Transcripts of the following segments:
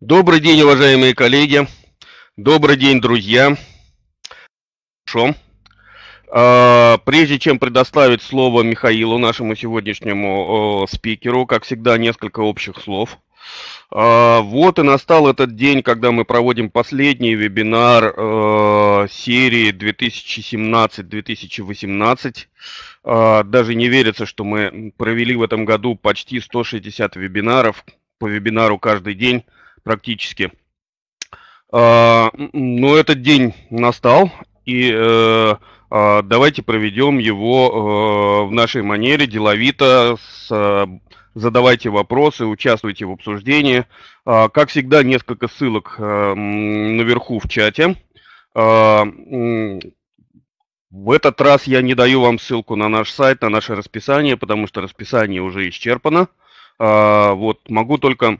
Добрый день, уважаемые коллеги. Добрый день, друзья. Хорошо. А, прежде чем предоставить слово Михаилу, нашему сегодняшнему спикеру, как всегда, несколько общих слов. А, вот и настал этот день, когда мы проводим последний вебинар э, серии 2017-2018. А, даже не верится, что мы провели в этом году почти 160 вебинаров, по вебинару каждый день практически. А, м-м, Но ну, этот день настал, и э, а, давайте проведем его э, в нашей манере, деловито, с, а, задавайте вопросы, участвуйте в обсуждении. Как всегда, несколько ссылок э, наверху в чате. В этот раз я не даю вам ссылку на наш сайт, на наше расписание, потому что расписание уже исчерпано. Вот, могу только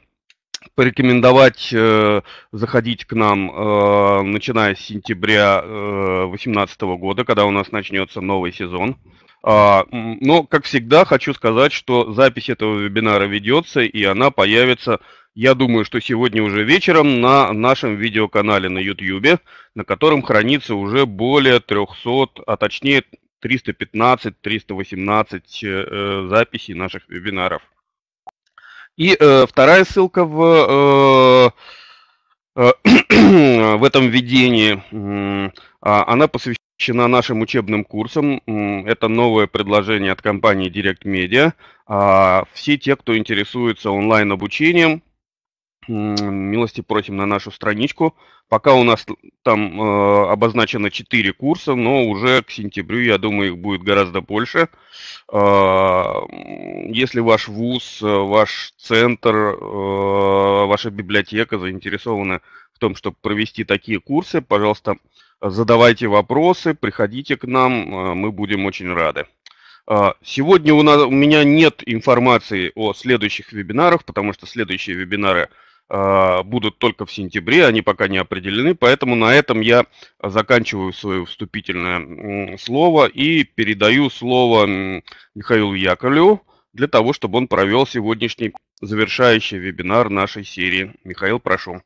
порекомендовать э, заходить к нам, э, начиная с сентября 2018 э, года, когда у нас начнется новый сезон. А, но, как всегда, хочу сказать, что запись этого вебинара ведется, и она появится, я думаю, что сегодня уже вечером на нашем видеоканале на YouTube, на котором хранится уже более 300, а точнее 315-318 э, э, записей наших вебинаров. И э, вторая ссылка в, э, э, в этом введении, э, а, она посвящена нашим учебным курсам. Это новое предложение от компании Direct Media. А, все те, кто интересуется онлайн-обучением, милости просим на нашу страничку. Пока у нас там э, обозначено 4 курса, но уже к сентябрю, я думаю, их будет гораздо больше. Э, если ваш вуз, э, ваш центр, э, ваша библиотека заинтересованы в том, чтобы провести такие курсы, пожалуйста, задавайте вопросы, приходите к нам, э, мы будем очень рады. А, сегодня у, нас, у меня нет информации о следующих вебинарах, потому что следующие вебинары – а, будут только в сентябре, они пока не определены, поэтому на этом я заканчиваю свое вступительное слово и передаю слово Михаилу Яковлеву для того, чтобы он провел сегодняшний завершающий вебинар нашей серии. Михаил, прошу.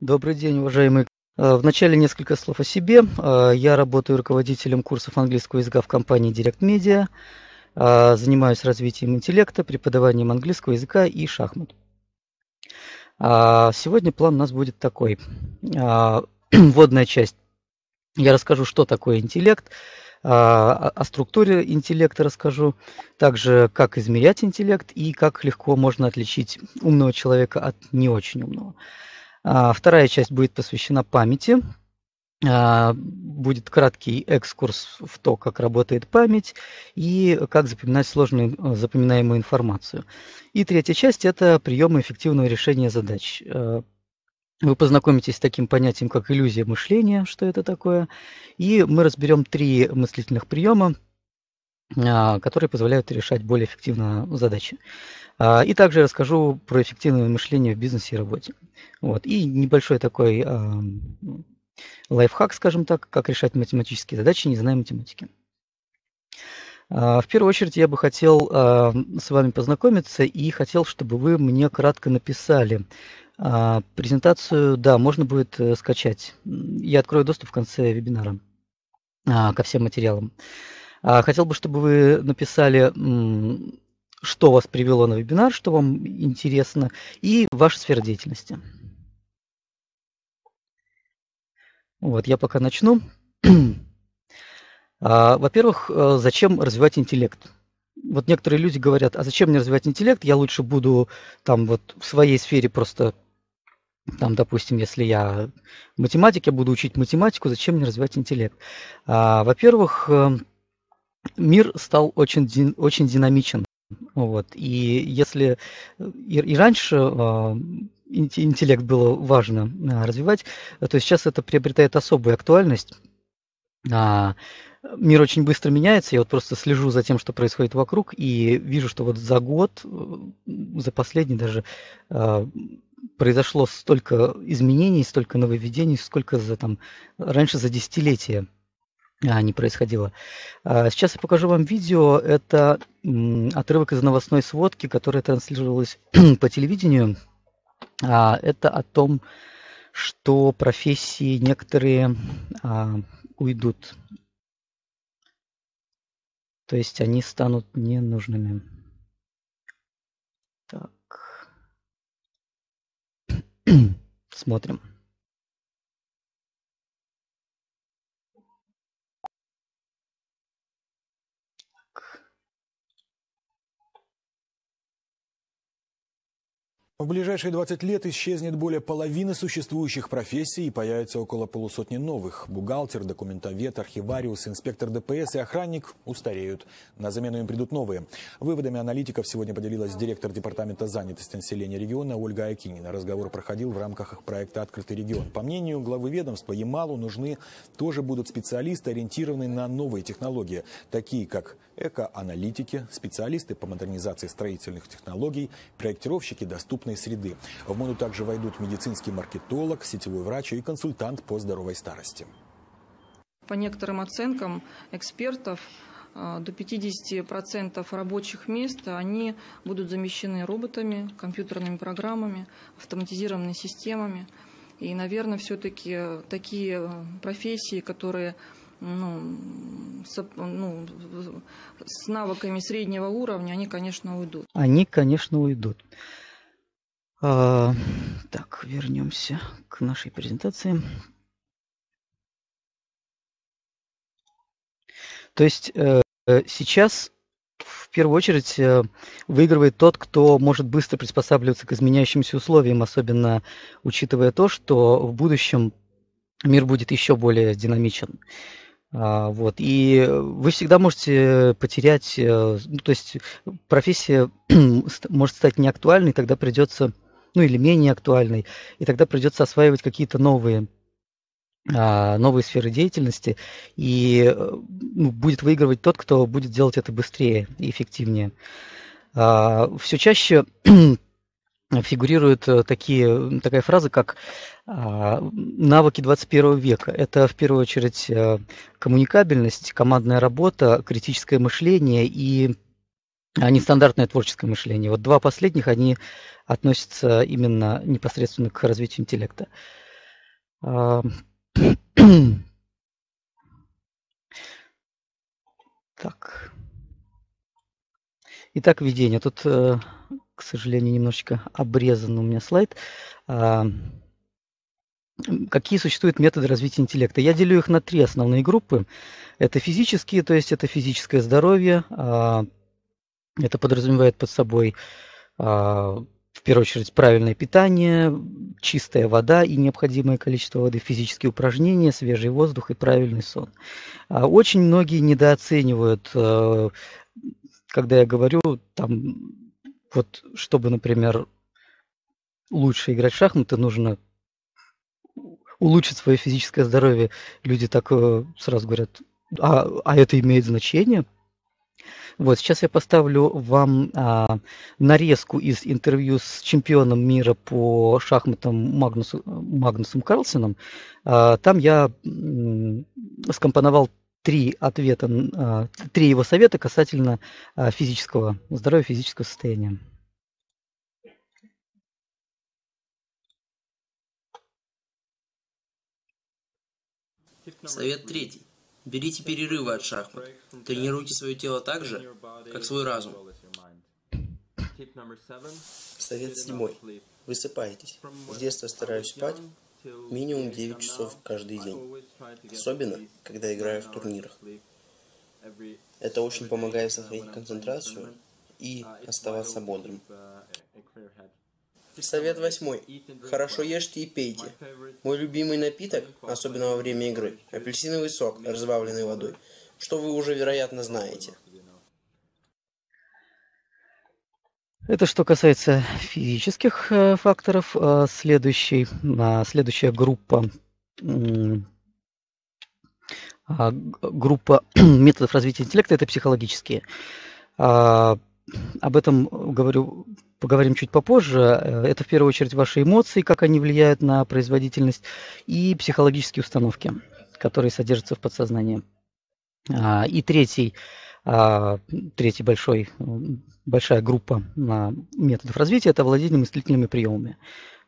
Добрый день, уважаемые а, Вначале несколько слов о себе. А, я работаю руководителем курсов английского языка в компании Direct Media. Занимаюсь развитием интеллекта, преподаванием английского языка и шахмат. А, сегодня план у нас будет такой. А, вводная часть. Я расскажу, что такое интеллект, а, о структуре интеллекта расскажу, также как измерять интеллект и как легко можно отличить умного человека от не очень умного. Вторая часть будет посвящена памяти, а, будет краткий экскурс в то, как работает память и как запоминать сложную э, запоминаемую информацию. И третья часть – это приемы эффективного решения задач. Э, вы познакомитесь с таким понятием, как иллюзия мышления, что это такое, и мы разберем три мыслительных приема, а, которые позволяют решать более эффективно задачи. А, и также расскажу про эффективное мышление в бизнесе и работе. Вот. И небольшой такой лайфхак, скажем так, как решать математические задачи, не зная математики. А, в первую очередь я бы хотел а, с вами познакомиться и хотел, чтобы вы мне кратко написали. А, презентацию, да, можно будет э, скачать. Я открою доступ в конце вебинара ко всем материалам. Хотел бы, чтобы вы написали, что вас привело на вебинар, что вам интересно, и ваша сфера деятельности. Вот, я пока начну. А, во-первых, э, зачем развивать интеллект? Вот некоторые люди говорят, а зачем мне развивать интеллект? Я лучше буду там вот в своей сфере просто там, допустим, если я математик, я буду учить математику, зачем мне развивать интеллект? А, во-первых, э, мир стал очень, очень динамичен. Вот. И если э, и, и раньше а, интеллект было важно э, развивать, э, то сейчас это приобретает особую актуальность. А, мир очень быстро меняется, я вот просто слежу за тем, что происходит вокруг, и вижу, что вот за год, э, за последний даже, произошло столько изменений, столько нововведений, сколько за там раньше за десятилетия а, не происходило. А, сейчас я покажу вам видео. Это отрывок из новостной сводки, которая транслировалась по телевидению. А, это о том, что профессии некоторые а, уйдут. То есть они станут ненужными. Так. Смотрим. В ближайшие 20 лет исчезнет более половины существующих профессий и появится около полусотни новых. Бухгалтер, документовед, архивариус, инспектор ДПС и охранник устареют. На замену им придут новые. Выводами аналитиков сегодня поделилась директор Департамента занятости населения региона Ольга Акинина. Разговор проходил в рамках проекта «Открытый регион». По мнению главы ведомства, Ямалу нужны тоже будут специалисты, ориентированные на новые технологии, такие как экоаналитики, специалисты по модернизации строительных технологий, проектировщики доступности доступной среды. В моду также войдут медицинский маркетолог, сетевой врач и консультант по здоровой старости. По некоторым оценкам экспертов, э, до 50% рабочих мест они будут замещены роботами, компьютерными программами, автоматизированными системами. И, наверное, все-таки э, такие э, профессии, которые ну, ну с, ну, с навыками среднего уровня, они, конечно, уйдут. Они, конечно, уйдут. А, так, вернемся к нашей презентации. То есть э, сейчас в первую очередь э, выигрывает тот, кто может быстро приспосабливаться к изменяющимся условиям, особенно учитывая то, что в будущем мир будет еще более динамичен. А, вот. И вы всегда можете потерять, э, ну, то есть профессия может стать неактуальной, тогда придется ну или менее актуальной, и тогда придется осваивать какие-то новые а, новые сферы деятельности, и э, ну, будет выигрывать тот, кто будет делать это быстрее и эффективнее. А, Все чаще фигурируют э, такие, такая фраза, как а, навыки 21 века. Это в первую очередь э, коммуникабельность, командная работа, критическое мышление и а нестандартное творческое мышление. Вот два последних, они относятся именно непосредственно к развитию интеллекта. А, так. Итак, введение. Тут, э, к сожалению, немножечко обрезан у меня слайд. А, какие существуют методы развития интеллекта? Я делю их на три основные группы. Это физические, то есть это физическое здоровье, а, это подразумевает под собой а, в первую очередь правильное питание, чистая вода и необходимое количество воды, физические упражнения, свежий воздух и правильный сон. А очень многие недооценивают, э, когда я говорю, там, вот чтобы, например, лучше играть в шахматы, нужно улучшить свое физическое здоровье. Люди так э, сразу говорят, а, а это имеет значение? Вот, сейчас я поставлю вам а, нарезку из интервью с чемпионом мира по шахматам Магнусу, Магнусом Карлсоном. А, там я скомпоновал три ответа, а, три его совета касательно а, физического здоровья, физического состояния. Совет третий. Берите перерывы от шахмат. Тренируйте свое тело так же, как свой разум. Совет седьмой. Высыпайтесь. С детства стараюсь спать минимум 9 часов каждый день. Особенно, когда играю в турнирах. Это очень помогает сохранить концентрацию и оставаться бодрым. Совет восьмой. Хорошо ешьте и пейте. Мой любимый напиток, особенно во время игры, апельсиновый сок, разбавленный водой, что вы уже, вероятно, знаете. Это что касается физических э, факторов. А следующий, а, следующая группа а, группа методов развития интеллекта – это психологические об этом э, говорю, поговорим чуть попозже. Э, это в первую очередь ваши эмоции, как они влияют на производительность, и психологические установки, которые содержатся в подсознании. А, и третий, а, третий большой, большая группа методов развития – это владение мыслительными приемами.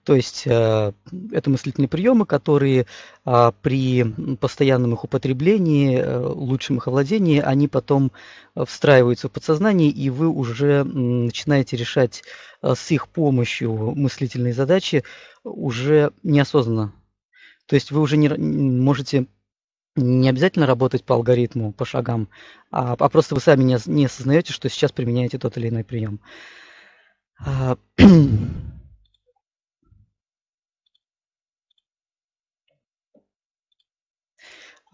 То есть э, это мыслительные приемы, которые э, при постоянном их употреблении, э, лучшем их овладении, они потом э, встраиваются в подсознание, и вы уже начинаете решать э, с их помощью мыслительные задачи уже неосознанно. То есть вы уже не можете не обязательно работать по алгоритму, по шагам, а, а просто вы сами не, не осознаете, что сейчас применяете тот или иной прием. А,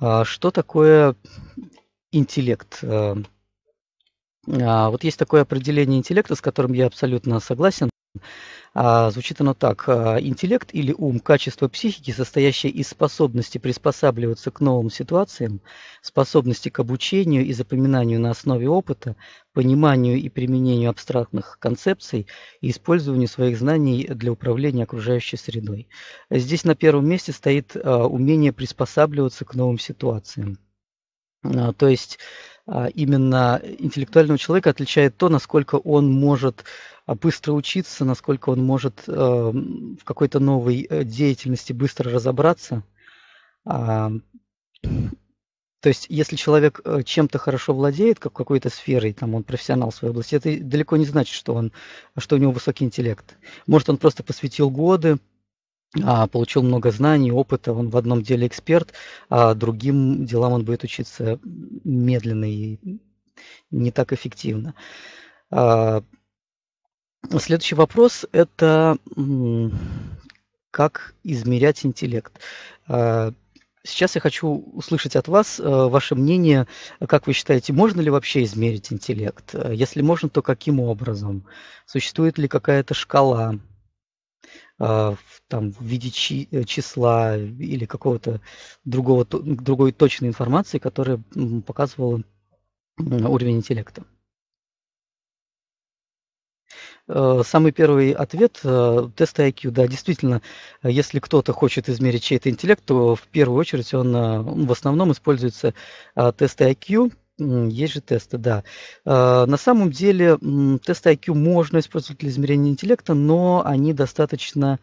А что такое интеллект? Э, а вот есть такое определение интеллекта, с которым я абсолютно согласен. А, звучит оно так. А, Интеллект или ум – качество психики, состоящее из способности приспосабливаться к новым ситуациям, способности к обучению и запоминанию на основе опыта, пониманию и применению абстрактных концепций и использованию своих знаний для управления окружающей средой. Здесь на первом месте стоит а, умение приспосабливаться к новым ситуациям. А, то есть а, именно интеллектуального человека отличает то, насколько он может а, быстро учиться, насколько он может в какой-то новой э, деятельности быстро разобраться. То есть, если человек э, чем-то хорошо владеет, как какой-то сферой, там он профессионал в своей области, это далеко не значит, что он, что у него высокий интеллект. Может, он просто посвятил годы, а, получил много знаний, опыта, он в одном деле эксперт, а другим делам он будет учиться медленно и не так эффективно. А, следующий вопрос – это как измерять интеллект. А, сейчас я хочу услышать от вас э, ваше мнение, как вы считаете, можно ли вообще измерить интеллект? Э, если можно, то каким образом? Существует ли какая-то шкала? А, там, в виде э, числа или какого-то другого, другой точной информации, которая показывала уровень интеллекта. Э, самый первый ответ э, – тест IQ. Да, действительно, если кто-то хочет измерить чей-то интеллект, то в первую очередь он в основном используется тест IQ, есть же тесты, да. А, на самом деле тесты IQ можно использовать для измерения интеллекта, но они достаточно...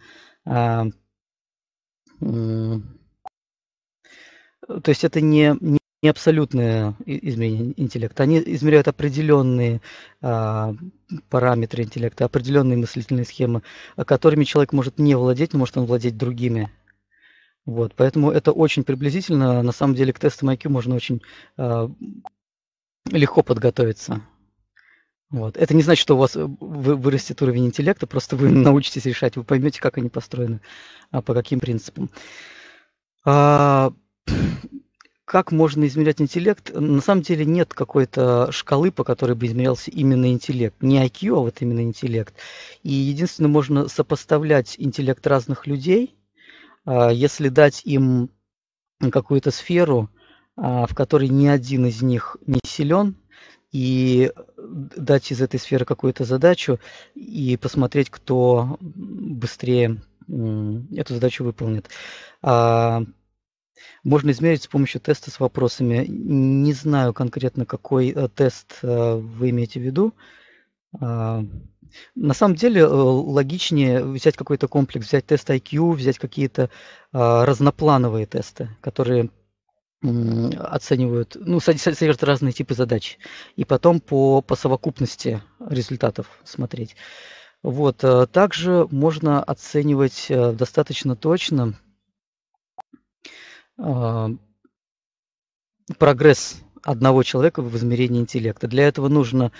А, то есть это не, не абсолютное измерение интеллекта. Они измеряют определенные а, параметры интеллекта, определенные мыслительные схемы, которыми человек может не владеть, но может он владеть другими. Вот, поэтому это очень приблизительно. На самом деле к тестам IQ можно очень легко подготовиться. Вот. Это не значит, что у вас э, вырастет уровень интеллекта, просто вы научитесь решать, вы поймете, как они построены, а по каким принципам. А, как можно измерять интеллект? На самом деле нет какой-то шкалы, по которой бы измерялся именно интеллект. Не IQ, а вот именно интеллект. И единственное, можно сопоставлять интеллект разных людей, а, если дать им какую-то сферу, а, в которой ни один из них не силен, и дать из этой сферы какую-то задачу и посмотреть, кто быстрее эту задачу выполнит. А, можно измерить с помощью теста с вопросами. Не знаю конкретно, какой э, тест э, вы имеете в виду. А, на самом деле э, логичнее взять какой-то комплекс, взять тест IQ, взять какие-то разноплановые тесты, которые оценивают, ну, содержат разные типы задач, и потом по, по совокупности результатов смотреть. Вот, э, также можно оценивать э, достаточно точно а, прогресс одного человека в измерении интеллекта. Для этого нужно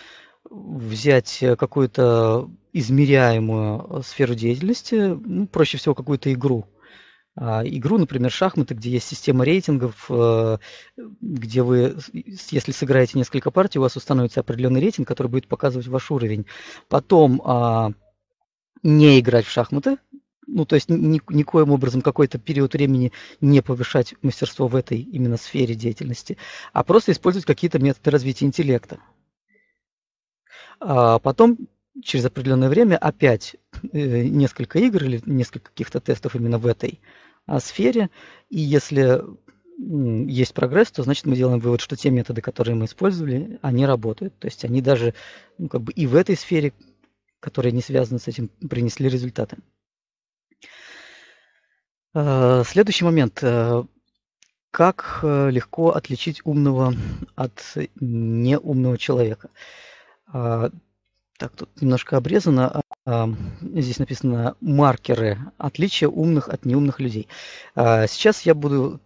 взять э, какую-то измеряемую сферу деятельности, ну, проще всего какую-то игру, а, игру, например, шахматы, где есть система рейтингов, э, где вы, если сыграете несколько партий, у вас установится определенный рейтинг, который будет показывать ваш уровень. Потом а, не играть в шахматы, ну, то есть ни, никоим образом какой-то период времени не повышать мастерство в этой именно сфере деятельности, а просто использовать какие-то методы развития интеллекта. А потом через определенное время опять э, несколько игр или несколько каких-то тестов именно в этой э, сфере. И если есть прогресс, то значит мы делаем вывод, что те методы, которые мы использовали, они работают. То есть они даже ну, как бы и в этой сфере, которая не связана с этим, принесли результаты. А, следующий момент. Э, как э, легко отличить умного от неумного человека? А, так, тут немножко обрезано. А, а, здесь написано маркеры отличия умных от неумных людей. А, сейчас я буду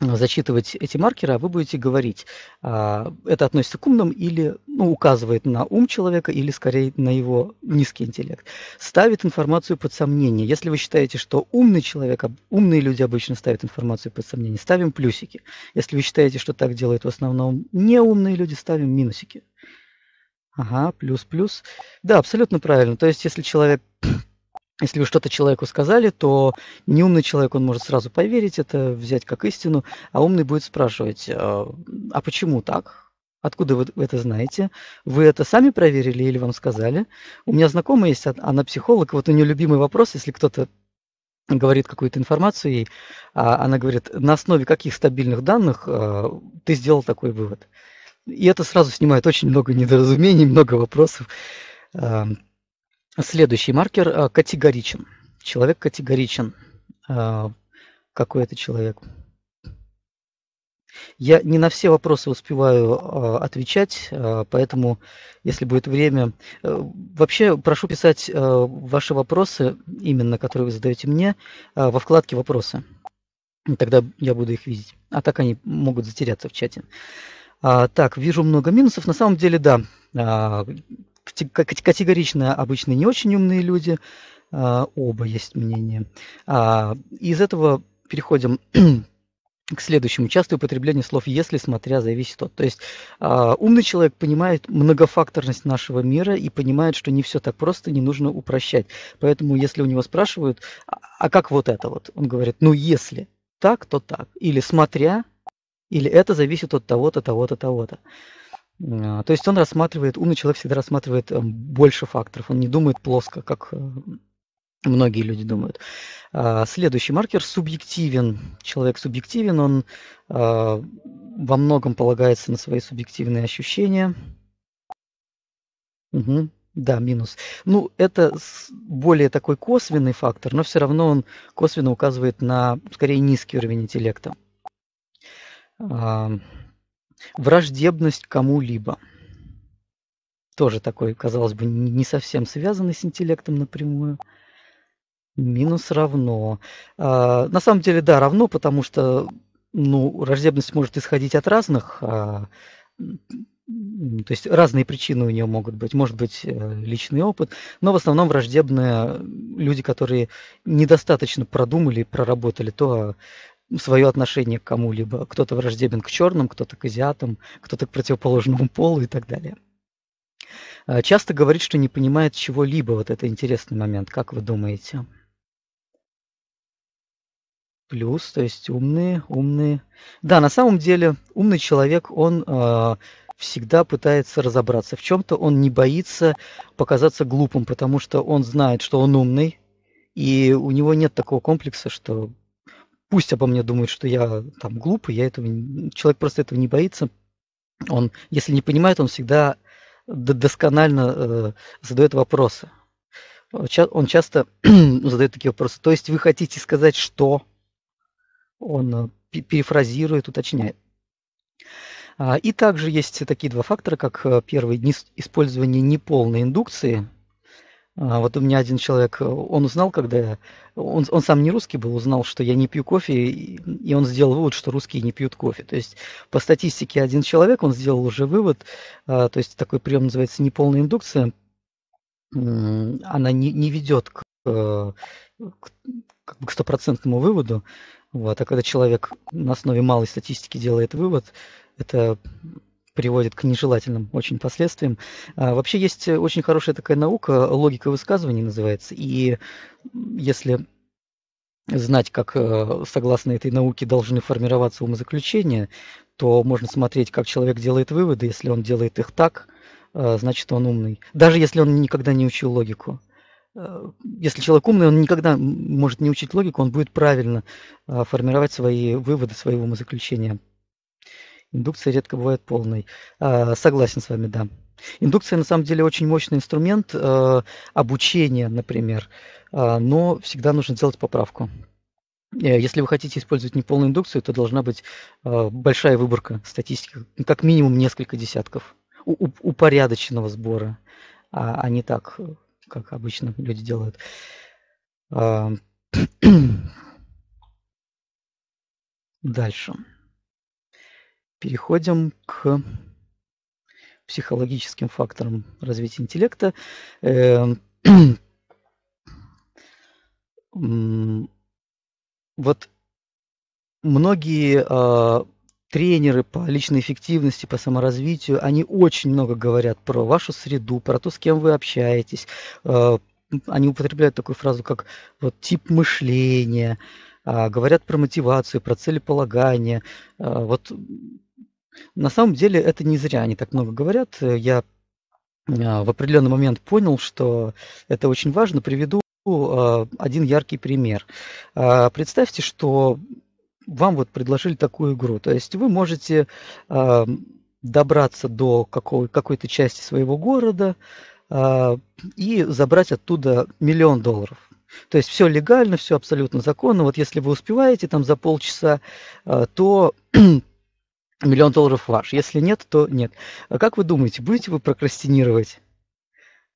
зачитывать эти маркеры, а вы будете говорить, это относится к умным или ну, указывает на ум человека или скорее на его низкий интеллект. Ставит информацию под сомнение. Если вы считаете, что умный человек, умные люди обычно ставят информацию под сомнение, ставим плюсики. Если вы считаете, что так делают в основном неумные люди, ставим минусики. Ага, плюс-плюс. Да, абсолютно правильно. То есть, если человек если вы что-то человеку сказали, то неумный человек, он может сразу поверить это, взять как истину, а умный будет спрашивать, а, «А почему так? Откуда вы это знаете? Вы это сами проверили или вам сказали? У меня знакомая есть, она психолог, вот у нее любимый вопрос, если кто-то говорит какую-то информацию ей, а она говорит, на основе каких стабильных данных а, ты сделал такой вывод? И это сразу снимает очень много недоразумений, много вопросов. Эм, следующий маркер э, категоричен. Человек категоричен. Э, какой это человек? Я не на все вопросы успеваю э, отвечать, поэтому, если будет время, вообще прошу писать ваши вопросы, именно которые вы задаете мне, во вкладке «Вопросы». Тогда я буду их видеть. А так они могут затеряться в чате. А, так, вижу много минусов. На самом деле, да, а, категорично обычно не очень умные люди. А, оба есть мнения. А, из этого переходим к следующему. Частое употребление слов «если», «смотря», «зависит от». То есть э, умный человек понимает многофакторность нашего мира и понимает, что не все так просто, не нужно упрощать. Поэтому если у него спрашивают, а, а как вот это вот? Он говорит, ну если так, то так. Или смотря, или это зависит от того-то, того-то, того-то. А, то есть он рассматривает, умный человек всегда рассматривает э, больше факторов, он не думает плоско, как э, многие люди думают. А, следующий маркер субъективен. Человек субъективен, он а, во многом полагается на свои субъективные ощущения. Угу. Да, минус. Ну, это более такой косвенный фактор, но все равно он косвенно указывает на, скорее, низкий уровень интеллекта враждебность кому-либо. Тоже такой, казалось бы, не совсем связанный с интеллектом напрямую. Минус равно. А, на самом деле, да, равно, потому что ну, враждебность может исходить от разных, а, то есть разные причины у нее могут быть. Может быть э, личный опыт, но в основном враждебные люди, которые недостаточно продумали, и проработали то, свое отношение к кому-либо. Кто-то враждебен к черным, кто-то к азиатам, кто-то к противоположному полу и так далее. А, часто говорит, что не понимает чего-либо. Вот это интересный момент. Как вы думаете? Плюс, то есть умные, умные. Да, на самом деле умный человек, он э, всегда пытается разобраться в чем-то, он не боится показаться глупым, потому что он знает, что он умный, и у него нет такого комплекса, что пусть обо мне думают, что я там глупый, я этого... Человек просто этого не боится. Он, если не понимает, он всегда досконально э, задает вопросы. Он часто задает такие вопросы. То есть вы хотите сказать, что? Он э, перефразирует, уточняет. А, и также есть такие два фактора, как э, первый – использование неполной индукции – а вот у меня один человек, э, он узнал, когда я... Он, он сам не русский был, узнал, что я не пью кофе, и он сделал вывод, что русские не пьют кофе. То есть по статистике один человек, он сделал уже вывод, э, то есть такой прием называется неполная индукция, она не, не ведет к, э, к, как бы к стопроцентному выводу. Вот. А когда человек на основе малой статистики делает вывод, это приводит к нежелательным очень последствиям. А, вообще есть э, очень хорошая такая наука, э, логика высказываний называется, и если знать, как э, согласно этой науке должны формироваться умозаключения, то можно смотреть, как человек делает выводы. Если он делает их так, значит, он умный. Даже если он никогда не учил логику. Если человек умный, он никогда может не учить логику, он будет правильно формировать свои выводы, свои умозаключения. Индукция редко бывает полной. А, согласен с вами, да. Индукция на самом деле очень мощный инструмент а, обучения, например, а, но всегда нужно делать поправку. Э, если вы хотите использовать неполную индукцию, то должна быть большая выборка статистики, ну, как минимум несколько десятков упорядоченного сбора, а не так, как обычно люди делают. Дальше. Переходим к психологическим факторам развития интеллекта. Эм, вот многие а, тренеры по личной эффективности, по саморазвитию, они очень много говорят про вашу среду, про то, с кем вы общаетесь. А, они употребляют такую фразу, как вот, тип мышления, а, говорят про мотивацию, про целеполагание. Вот на самом деле это не зря они так много говорят. Э, я э, в определенный момент понял, что это очень важно. Приведу э, один яркий пример. А, представьте, что вам вот предложили такую игру. То есть вы можете добраться до какой- то части своего города и забрать оттуда миллион долларов. То есть все легально, все абсолютно законно. Вот если вы успеваете там за полчаса, то миллион долларов ваш. Если нет, то нет. А как вы думаете, будете вы прокрастинировать?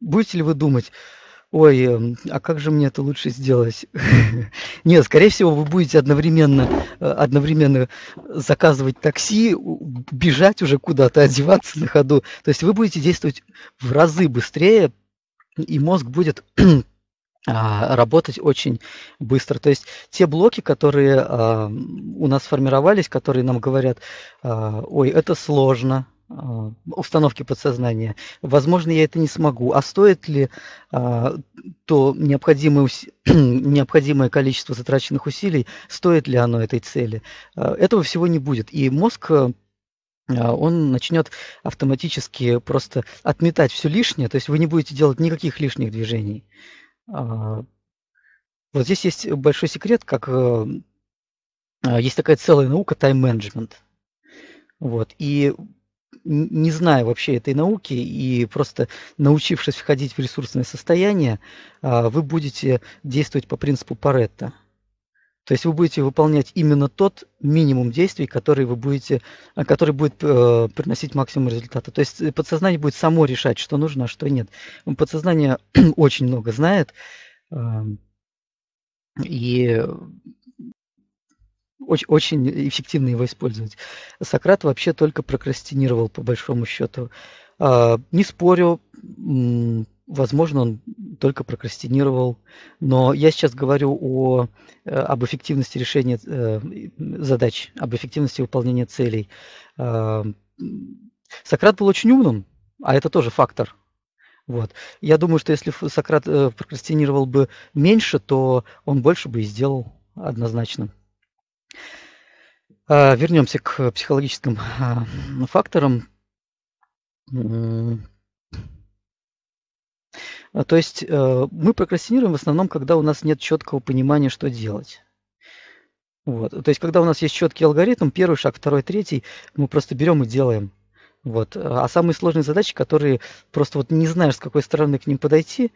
Будете ли вы думать, ой, эм, а как же мне это лучше сделать? Нет, скорее всего, вы будете одновременно, э, одновременно заказывать такси, бежать уже куда-то, одеваться на ходу. То есть вы будете действовать в разы быстрее, и мозг будет А, работать очень быстро. То есть те блоки, которые а, у нас формировались, которые нам говорят, а, ой, это сложно, установки подсознания, возможно, я это не смогу, а стоит ли то необходимое, ус... необходимое количество затраченных усилий, стоит ли оно этой цели? этого всего не будет. И мозг он начнет автоматически просто отметать все лишнее, то есть вы не будете делать никаких лишних движений. А, вот здесь есть большой секрет, как эм, а, есть такая целая наука тайм-менеджмент. Вот. И не зная вообще этой науки и просто научившись входить в ресурсное состояние, а, вы будете действовать по принципу Паретта. То есть вы будете выполнять именно тот минимум действий, который вы будете, э, который будет э, приносить максимум результата. То есть э, подсознание будет само решать, что нужно, а что нет. Подсознание очень много знает э, и очень, очень эффективно его использовать. Сократ вообще только прокрастинировал по большому счету. Э, не спорю, возможно, он только прокрастинировал. Но я сейчас говорю о, э, об эффективности решения э, задач, об эффективности выполнения целей. Э, Сократ был очень умным, а это тоже фактор. Вот. Я думаю, что если Сократ прокрастинировал бы меньше, то он больше бы и сделал однозначно. Вернемся к психологическим факторам. А, то есть э, мы прокрастинируем в основном, когда у нас нет четкого понимания, что делать. Вот. То есть, когда у нас есть четкий алгоритм, первый шаг, второй, третий, мы просто берем и делаем. Вот. А самые сложные задачи, которые просто вот не знаешь, с какой стороны к ним подойти,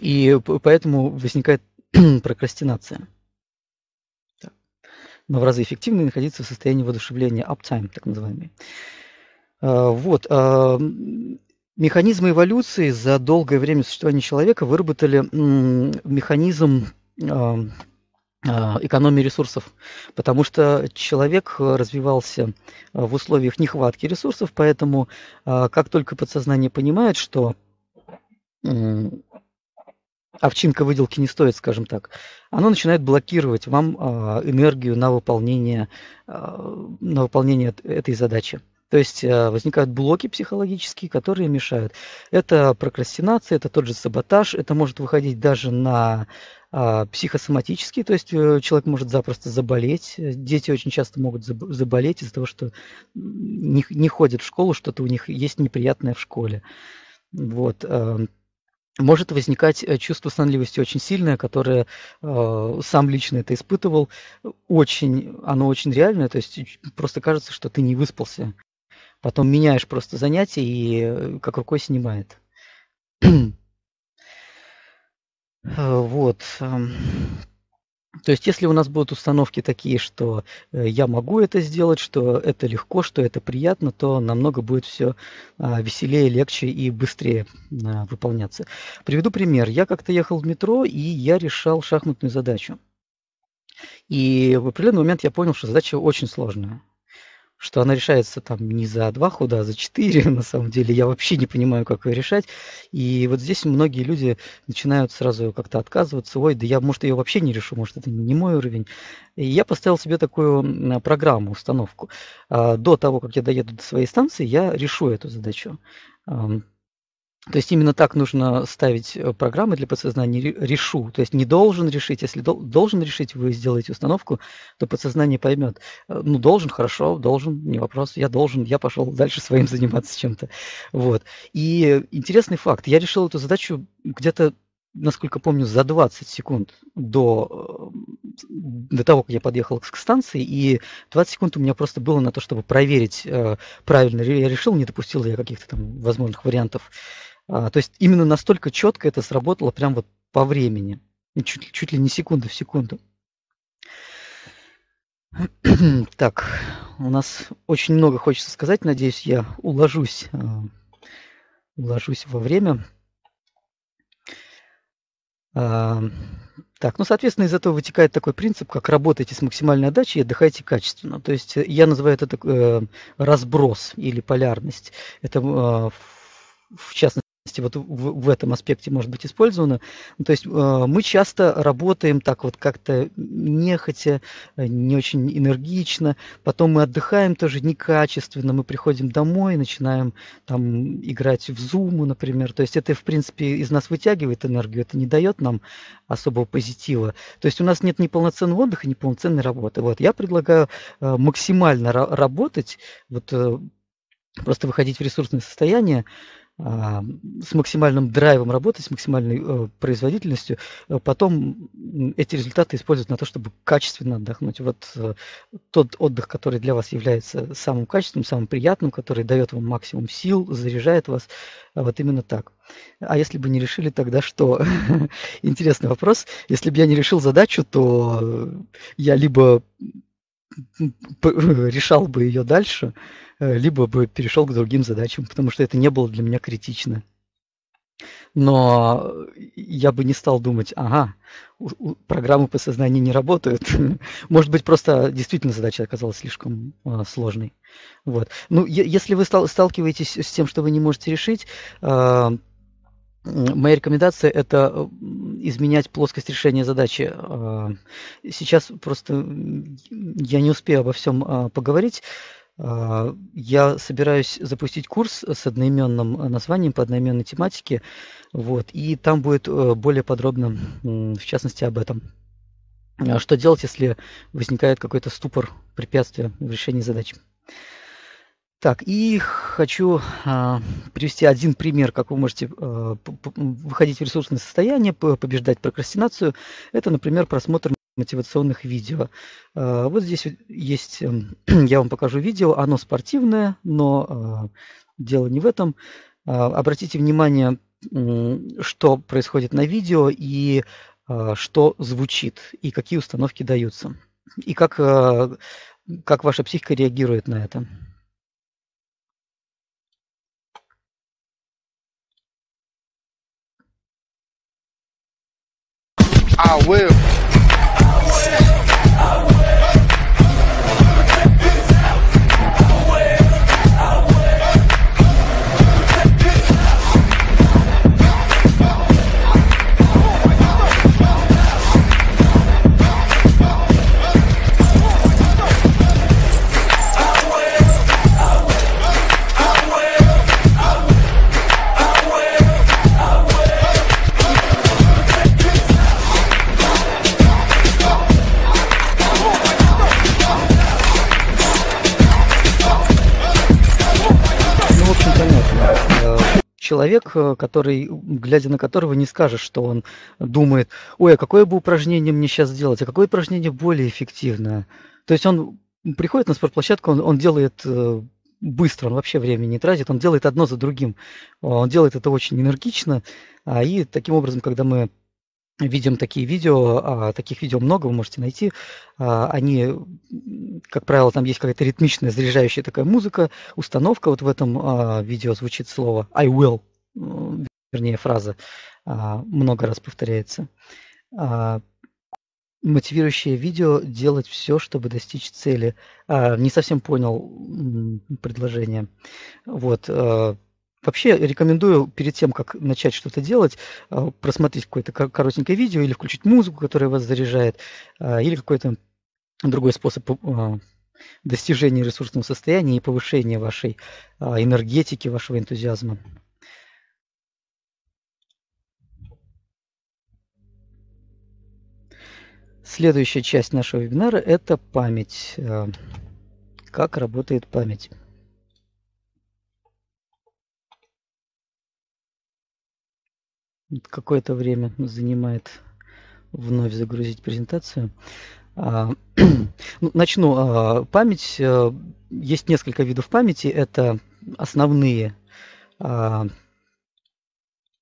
и поэтому возникает прокрастинация. Но в разы эффективнее находиться в состоянии воодушевления, uptime, так называемый. А, вот. А, Механизмы эволюции за долгое время существования человека выработали механизм эм, э, экономии ресурсов, потому что человек э, развивался э, в условиях нехватки ресурсов, поэтому как только подсознание понимает, что овчинка выделки не стоит, скажем так, оно начинает блокировать вам энергию на выполнение, на выполнение этой задачи. То есть э, возникают блоки психологические, которые мешают. Это прокрастинация, это тот же саботаж, это может выходить даже на а, психосоматические, то есть э, человек может запросто заболеть. Э, дети очень часто могут заболеть из-за того, что не, не ходят в школу, что-то у них есть неприятное в школе. Вот может возникать чувство сонливости очень сильное, которое э, сам лично это испытывал. Очень, оно очень реальное, то есть просто кажется, что ты не выспался. Потом меняешь просто занятие и э, как рукой снимает. Э, вот. Эм, то есть, если у нас будут установки такие, что э, я могу это сделать, что это легко, что это приятно, то намного будет все а, веселее, легче и быстрее выполняться. Приведу пример. Я как-то ехал в метро, и я решал шахматную задачу. И в определенный момент я понял, что задача очень сложная что она решается там не за два хода, а за четыре, на самом деле. Я вообще не понимаю, как ее решать. И вот здесь многие люди начинают сразу как-то отказываться. Ой, да я, может, ее вообще не решу, может, это не мой уровень. И я поставил себе такую а, программу, установку. А, до того, как я доеду до своей станции, я решу эту задачу. То есть именно так нужно ставить э, программы для подсознания «решу». То есть не должен решить. Если дол должен решить, вы сделаете установку, то подсознание поймет. Э, ну, должен, хорошо, должен, не вопрос. Я должен, я пошел дальше своим заниматься чем-то. Вот. И интересный факт. Я решил эту задачу где-то, насколько помню, за 20 секунд до, э, до того, как я подъехал к станции. И 20 секунд у меня просто было на то, чтобы проверить, правильно ли я решил, не допустил ли я каких-то там возможных вариантов а, то есть именно настолько четко это сработало прям вот по времени. Ну, чуть, чуть ли не секунду в секунду. Так, у нас очень много хочется сказать. Надеюсь, я уложусь, э, уложусь во время. А, так, ну, соответственно, из этого вытекает такой принцип, как работайте с максимальной отдачей и отдыхайте качественно. То есть э, я называю это э, разброс или полярность. Это, э, в частности, вот в, этом аспекте может быть использовано. то есть э, мы часто работаем так вот как-то нехотя, э, не очень энергично, потом мы отдыхаем тоже некачественно, мы приходим домой, начинаем там играть в зуму, например. То есть это, в принципе, из нас вытягивает энергию, это не дает нам особого позитива. То есть у нас нет ни полноценного отдыха, ни полноценной работы. Вот я предлагаю э, максимально работать, вот просто выходить в ресурсное состояние, а, с максимальным драйвом работать, с максимальной э, производительностью, э, потом эти результаты использовать на то, чтобы качественно отдохнуть. Вот э, тот отдых, который для вас является самым качественным, самым приятным, который дает вам максимум сил, заряжает вас, вот именно так. А если бы не решили, тогда что? Интересный вопрос. Если бы я не решил задачу, то я либо решал бы ее дальше, э, либо бы перешел к другим задачам, потому что это не было для меня критично. Но э, я бы не стал думать, ага, программы по сознанию не работают. Может быть, просто действительно задача оказалась слишком э, сложной. Вот. Ну, если вы стал, сталкиваетесь с тем, что вы не можете решить, э, Моя рекомендация – это э, изменять плоскость решения задачи. Э, сейчас просто я не успею обо всем а, поговорить. Э, я собираюсь запустить курс с одноименным названием по одноименной тематике, вот, и там будет более подробно, в частности, об этом. Что делать, если возникает какой-то ступор, препятствие в решении задачи? Так, и хочу э, привести один пример, как вы можете э, выходить в ресурсное состояние, побеждать прокрастинацию. Это, например, просмотр мотивационных видео. Э, вот здесь есть, э, я вам покажу видео, оно спортивное, но э, дело не в этом. Э, обратите внимание, э, что происходит на видео и э, что звучит, и какие установки даются, и как, э, как ваша психика реагирует на это. I will. Э, который, глядя на которого, не скажешь, что он думает, ой, а какое бы упражнение мне сейчас сделать, а какое упражнение более эффективное. То есть он приходит на спортплощадку, он, он делает э, быстро, он вообще времени не тратит, он делает одно за другим. Э, он делает это очень энергично. А, и таким образом, когда мы видим такие видео, а, таких видео много, вы можете найти, а, они, как правило, там есть какая-то ритмичная, заряжающая такая музыка, установка, вот в этом видео звучит слово «I will», вернее, фраза а, много раз повторяется. А, мотивирующее видео делать все, чтобы достичь цели. А, не совсем понял предложение. Вот. Вообще рекомендую перед тем, как начать что-то делать, просмотреть какое-то коротенькое видео или включить музыку, которая вас заряжает, или какой-то другой способ достижения ресурсного состояния и повышения вашей энергетики, вашего энтузиазма. Следующая часть нашего вебинара – это память. Э, как работает память. Какое-то время занимает вновь загрузить презентацию. А, ну, начну. А, память. Э, есть несколько видов памяти. Это основные а,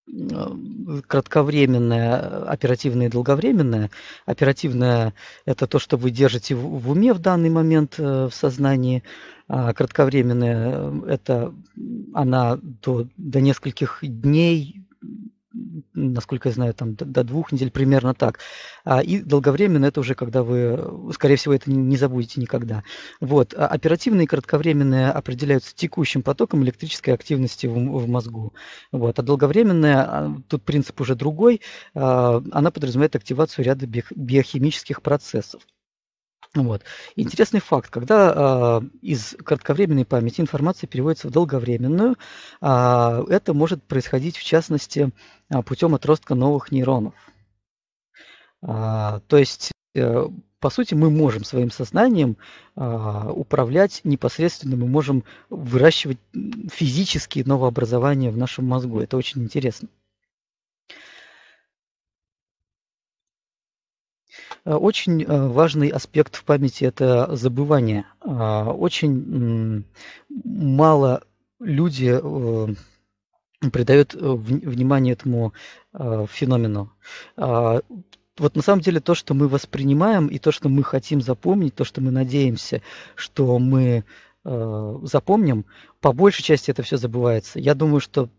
Э, кратковременное, оперативное и долговременное. Оперативное – это то, что вы держите в уме в данный момент э, в сознании. А кратковременное – это она до, до нескольких дней, насколько я знаю, там до двух недель примерно так. А, и долговременно это уже когда вы, скорее всего, это не забудете никогда. Вот. А оперативные и кратковременные определяются текущим потоком электрической активности в, в мозгу. Вот. А долговременная, а, тут принцип уже другой, она подразумевает активацию ряда биохимических процессов. Вот. Интересный факт, когда э, из кратковременной памяти информация переводится в долговременную, э, это может происходить в частности а, путем отростка новых нейронов. Э, то есть, э, по сути, мы можем своим сознанием э, управлять непосредственно, мы можем выращивать физические новообразования в нашем мозгу. Это очень интересно. Э, Э, очень э, важный аспект в памяти – это забывание. Э, очень мало люди придают внимание этому феномену а, вот на самом деле то, что мы воспринимаем и то, что мы хотим запомнить, то, что мы надеемся, что мы э, запомним, по большей части это все забывается. Я думаю, что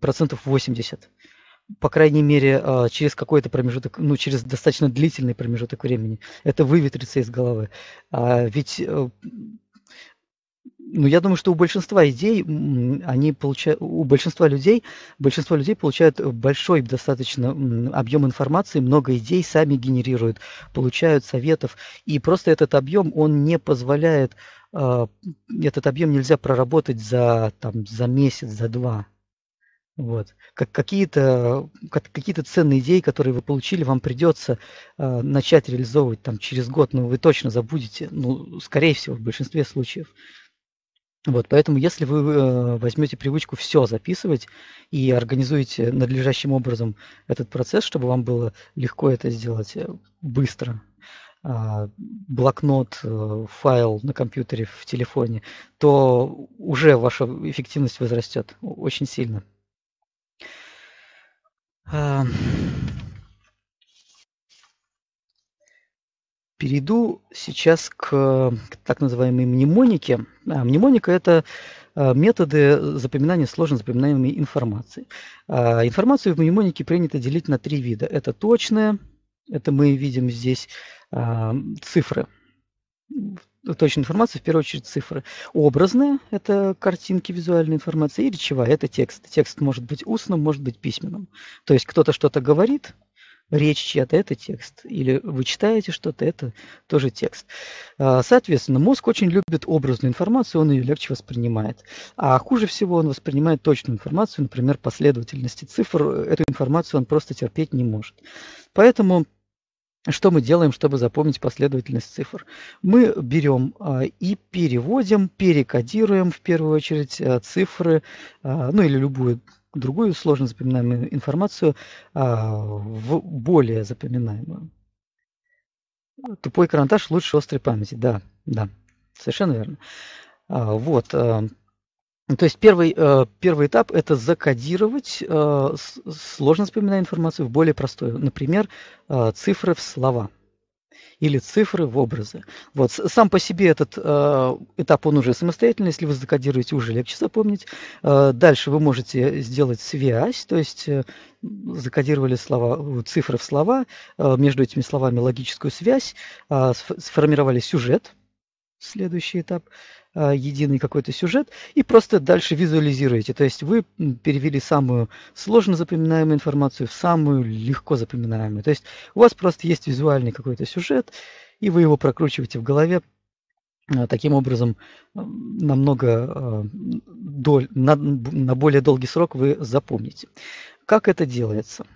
процентов 80 по крайней мере, э, через какой-то промежуток, ну, через достаточно длительный промежуток времени, это выветрится из головы. А ведь, э, ну, я думаю, что у большинства идей, они получают, у большинства людей, большинство людей получают большой достаточно объем информации, много идей сами генерируют, получают советов, и просто этот объем, он не позволяет, э, этот объем нельзя проработать за, там, за месяц, за два, вот. Как, какие-то как, какие ценные идеи, которые вы получили, вам придется э, начать реализовывать там, через год, но вы точно забудете, ну, скорее всего, в большинстве случаев. Вот, поэтому если вы э, возьмете привычку все записывать и организуете надлежащим образом этот процесс, чтобы вам было легко это сделать э, быстро, а, блокнот, э, файл на компьютере, в телефоне, то уже ваша эффективность возрастет очень сильно. Эм, перейду сейчас к, так называемой мнемонике. А, мнемоника – это э, методы запоминания сложно запоминаемой информации. А, информацию в мнемонике принято делить на три вида. Это точное, это мы видим здесь а, цифры, точная информация, в первую очередь цифры. Образная – это картинки, визуальная информация, и речевая – это текст. Текст может быть устным, может быть письменным. То есть кто-то что-то говорит, речь чья-то – это текст. Или вы читаете что-то – это тоже текст. А, соответственно, мозг очень любит образную информацию, он ее легче воспринимает. А хуже всего он воспринимает точную информацию, например, последовательности цифр. Эту информацию он просто терпеть не может. Поэтому что мы делаем, чтобы запомнить последовательность цифр? Мы берем а, и переводим, перекодируем в первую очередь а, цифры, а, ну или любую другую сложно запоминаемую информацию в более запоминаемую. Тупой карандаш лучше острой памяти, да, да, совершенно верно. Вот, ну, то есть первый, э, первый этап – это закодировать э, сложно вспоминая информацию в более простую. Например, э, цифры в слова или цифры в образы. Вот сам по себе этот этап он уже самостоятельный, если вы закодируете, уже легче запомнить. дальше вы можете сделать связь, то есть закодировали слова, цифры в слова, между этими словами логическую связь, сформировали сюжет, следующий этап. А, единый какой-то сюжет и просто дальше визуализируете. То есть вы перевели самую сложно запоминаемую информацию в самую легко запоминаемую. То есть у вас просто есть визуальный какой-то сюжет, и вы его прокручиваете в голове, а, таким образом намного а, доль, на, на более долгий срок вы запомните. Как это делается?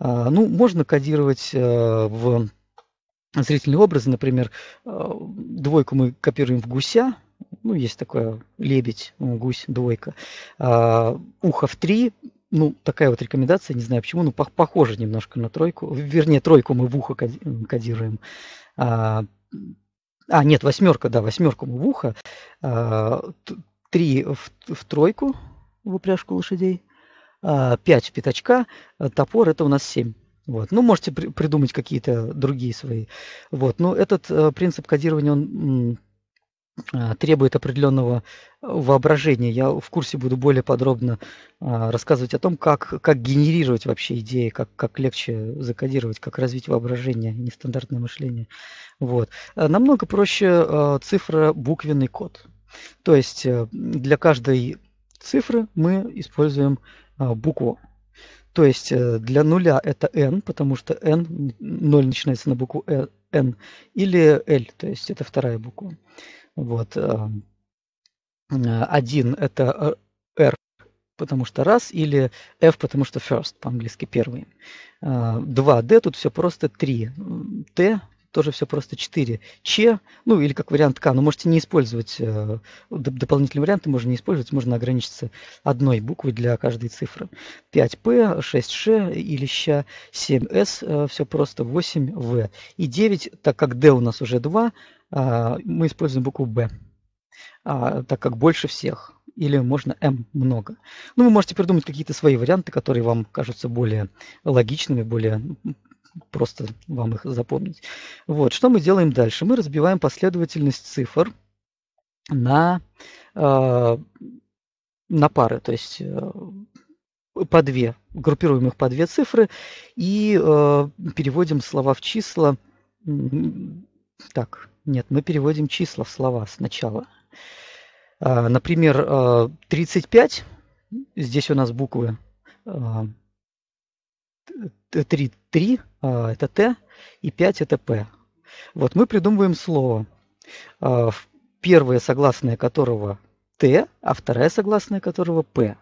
Ну, можно кодировать в зрительные образы, например, э, двойку мы копируем в гуся, ну, есть такое лебедь, гусь, двойка, а, ухо в три, ну, такая вот рекомендация, не знаю почему, но похоже немножко на тройку, вернее, тройку мы в ухо кодируем. А, а, нет, восьмерка, да, восьмерку мы в ухо, а, три в, в тройку, в упряжку лошадей, пять в пятачка, топор – это у нас семь. Вот. Ну, можете при- придумать какие-то другие свои. Вот. Но ну, этот э, принцип кодирования, он э, требует определенного э, воображения. Я в курсе буду более подробно э, рассказывать о том, как, как генерировать вообще идеи, как, как легче закодировать, как развить воображение, нестандартное мышление. Вот. Э, намного проще э, цифра буквенный код. То есть э, для каждой цифры мы используем э, букву то есть э, для нуля это n, потому что n, 0 начинается на букву э, n, или l, то есть это вторая буква. Вот. 1 э, это r, потому что раз, или f, потому что first, по-английски первый. 2d, тут все просто 3. t, тоже все просто 4. Ч, ну или как вариант К, но можете не использовать, э, дополнительные варианты можно не использовать, можно ограничиться одной буквой для каждой цифры. 5П, 6Ш или Щ, 7С, все просто 8В. И 9, так как D у нас уже 2, а, мы используем букву Б, а, так как больше всех или можно М эм много. Ну, вы можете придумать какие-то свои варианты, которые вам кажутся более логичными, более просто вам их запомнить. Вот, что мы делаем дальше? Мы разбиваем последовательность цифр на, э, на пары, то есть э, по две, группируем их по две цифры и э, переводим слова в числа. Так, нет, мы переводим числа в слова сначала. Э, например, э, 35, здесь у нас буквы. Э, 3, 3 а, это Т, и 5 это П. Вот мы придумываем слово, а, первое согласное которого Т, а вторая согласная которого П.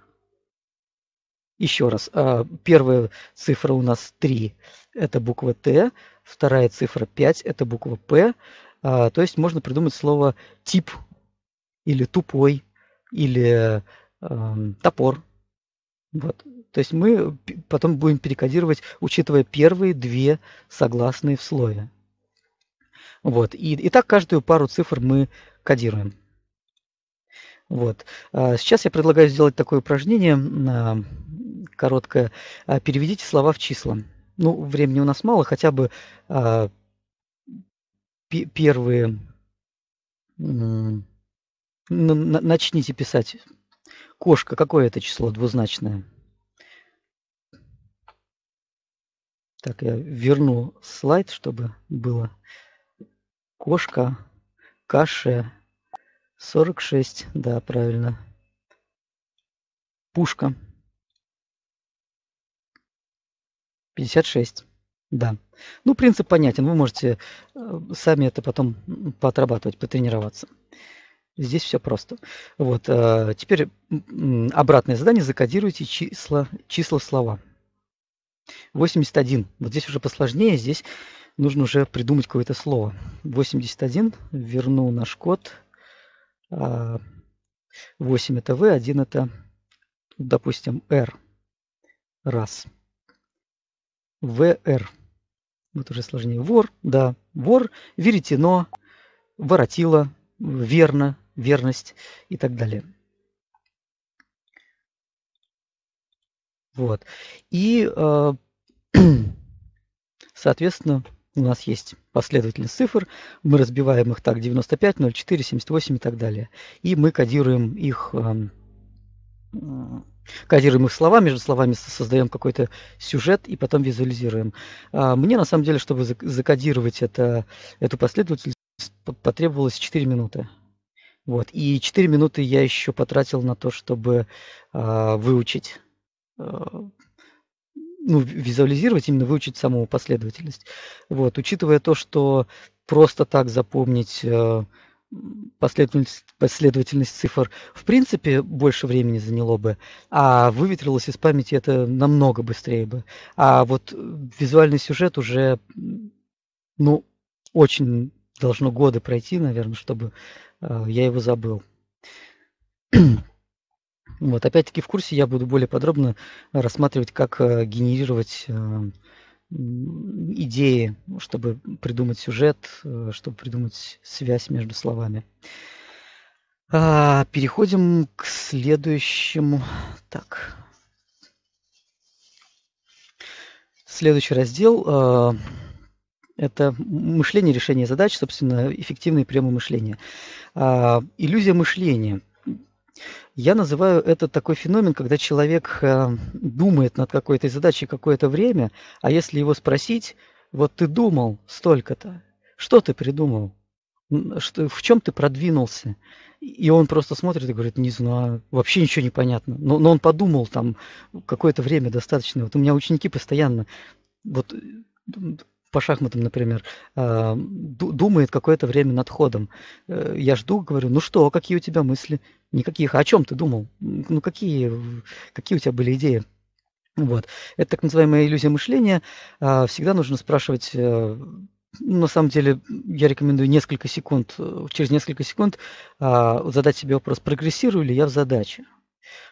Еще раз, а, первая цифра у нас 3, это буква Т, вторая цифра 5, это буква П. То есть можно придумать слово тип или тупой или эм, топор. Вот. То есть мы потом будем перекодировать, учитывая первые две согласные в слове. Вот. И, и так каждую пару цифр мы кодируем. Вот. А сейчас я предлагаю сделать такое упражнение а, короткое. А, переведите слова в числа. Ну, времени у нас мало, хотя бы первые... Начните писать Кошка, какое это число двузначное? Так, я верну слайд, чтобы было. Кошка, каша, 46, да, правильно. Пушка. 56. Да. Ну, принцип понятен. Вы можете э, сами это потом поотрабатывать, потренироваться. Здесь все просто. Вот, э, теперь обратное задание. Закодируйте числа, числа слова. 81. Вот здесь уже посложнее. Здесь нужно уже придумать какое-то слово. 81. Верну наш код. 8 а, это V, 1 это, допустим, R. Раз. VR. Вот уже сложнее. Вор, да. Вор, веретено, воротило, верно, верность и так далее. Вот. И, э, соответственно, у нас есть последовательность цифр, мы разбиваем их так 95, 04, 78 и так далее. И мы кодируем их, э, э, кодируем их слова, между словами создаем какой-то сюжет и потом визуализируем. А, мне на самом деле, чтобы закодировать это, эту последовательность, потребовалось 4 минуты. Вот. И 4 минуты я еще потратил на то, чтобы э, выучить, э, ну, визуализировать, именно выучить саму последовательность. Вот. Учитывая то, что просто так запомнить э, последовательность, последовательность цифр, в принципе, больше времени заняло бы, а выветрилось из памяти это намного быстрее бы. А вот визуальный сюжет уже, ну, очень должно годы пройти, наверное, чтобы Э, я его забыл. Вот, опять-таки в курсе я буду более подробно рассматривать, как э, генерировать э, идеи, чтобы придумать сюжет, чтобы придумать связь между словами. А, переходим к следующему. Так. Следующий раздел это мышление решение задач, собственно, эффективные приемы мышления. А, иллюзия мышления. Я называю это такой феномен, когда человек а, думает над какой-то задачей какое-то время, а если его спросить, вот ты думал столько-то, что ты придумал, что, в чем ты продвинулся? И он просто смотрит и говорит, не знаю, вообще ничего не понятно. Но, но он подумал там какое-то время достаточно. Вот у меня ученики постоянно вот э, по шахматам, например, а, думает какое-то время над ходом. Э, я жду, говорю, ну что, какие у тебя мысли? Никаких. «А о чем ты думал? Ну какие, какие у тебя были идеи? Вот. Это так называемая иллюзия мышления. А, всегда нужно спрашивать э, ну, на самом деле я рекомендую несколько секунд, э, через несколько секунд задать себе вопрос, прогрессирую ли я в задаче.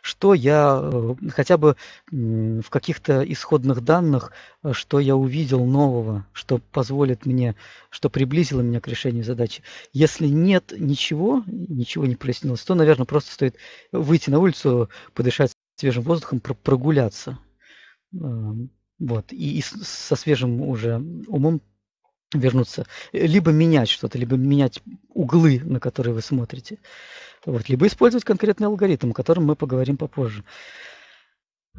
Что я э, хотя бы в каких-то исходных данных, э, что я увидел нового, что позволит мне, что приблизило меня к решению задачи. Если нет ничего, ничего не прояснилось, то, наверное, просто стоит выйти на улицу, подышать свежим воздухом, прогуляться. Эм, вот. И, и со свежим уже умом вернуться. Либо менять что-то, либо менять углы, на которые вы смотрите. Вот, либо использовать конкретный алгоритм, о котором мы поговорим попозже.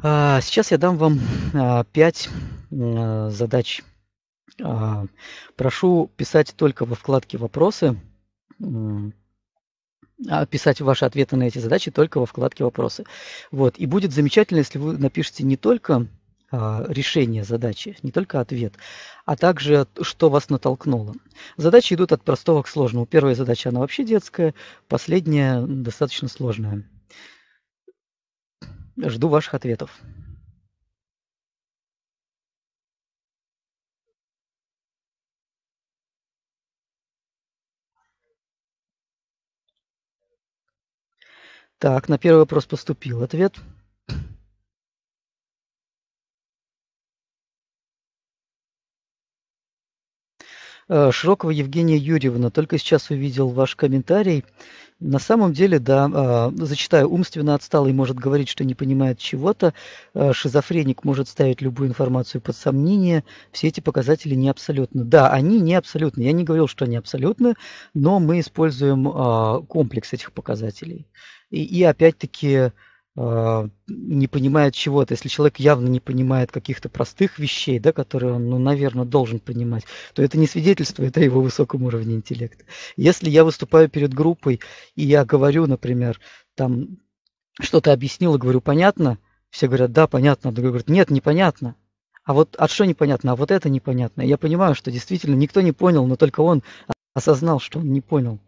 А, сейчас я дам вам а, пять а, задач. А, прошу писать только во вкладке «Вопросы». А, писать ваши ответы на эти задачи только во вкладке «Вопросы». Вот. И будет замечательно, если вы напишите не только а, решение задачи, не только ответ, а также что вас натолкнуло. Задачи идут от простого к сложному. Первая задача, она вообще детская, последняя достаточно сложная. Жду ваших ответов. Так, на первый вопрос поступил ответ. Э, широкого Евгения Юрьевна, только сейчас увидел ваш комментарий. На самом деле, да, а, зачитаю, умственно отсталый может говорить, что не понимает чего-то, а, шизофреник может ставить любую информацию под сомнение, все эти показатели не абсолютны. Да, они не абсолютны, я не говорил, что они абсолютны, но мы используем а, комплекс этих показателей. И, и опять-таки, а, не понимает чего-то, если человек явно не понимает каких-то простых вещей, да, которые он, ну, наверное, должен понимать, то это не свидетельствует о его высоком уровне интеллекта. Если я выступаю перед группой, и я говорю, например, там что-то объяснил и говорю, понятно, все говорят, да, понятно, другой говорит, нет, непонятно. А вот а что непонятно, а вот это непонятно. Я понимаю, что действительно никто не понял, но только он осознал, что он не понял.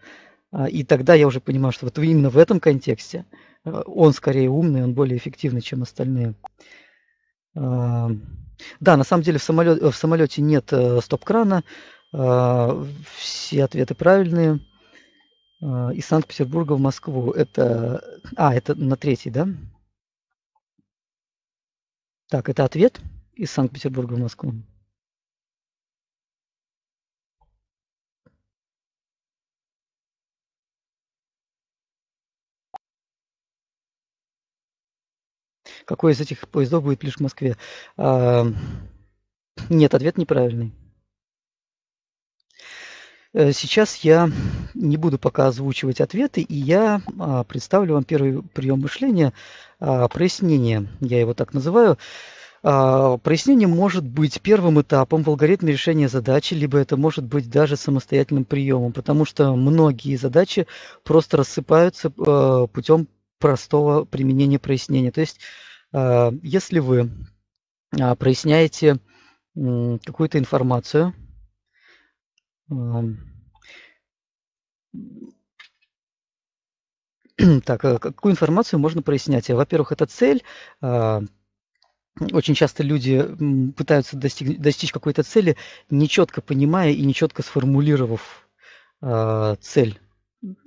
А, и тогда я уже понимаю, что вот именно в этом контексте – он скорее умный, он более эффективный, чем остальные. Да, на самом деле в, самолет, в самолете нет э, стоп-крана. А, все ответы правильные. А, из Санкт-Петербурга в Москву. Это... А, это на третий, да? Так, это ответ из Санкт-Петербурга в Москву. какой из этих поездов будет лишь в Москве? А, нет, ответ неправильный. Э, сейчас я не буду пока озвучивать ответы, и я а, представлю вам первый прием мышления а, – прояснение. Я его так называю. А, прояснение может быть первым этапом в алгоритме решения задачи, либо это может быть даже самостоятельным приемом, потому что многие задачи просто рассыпаются э, путем простого применения прояснения. То есть а, если вы а, проясняете какую-то информацию, так, э, какую информацию можно прояснять? Во-первых, это цель. А, очень часто люди пытаются достиг, достичь какой-то цели, нечетко понимая и нечетко сформулировав цель,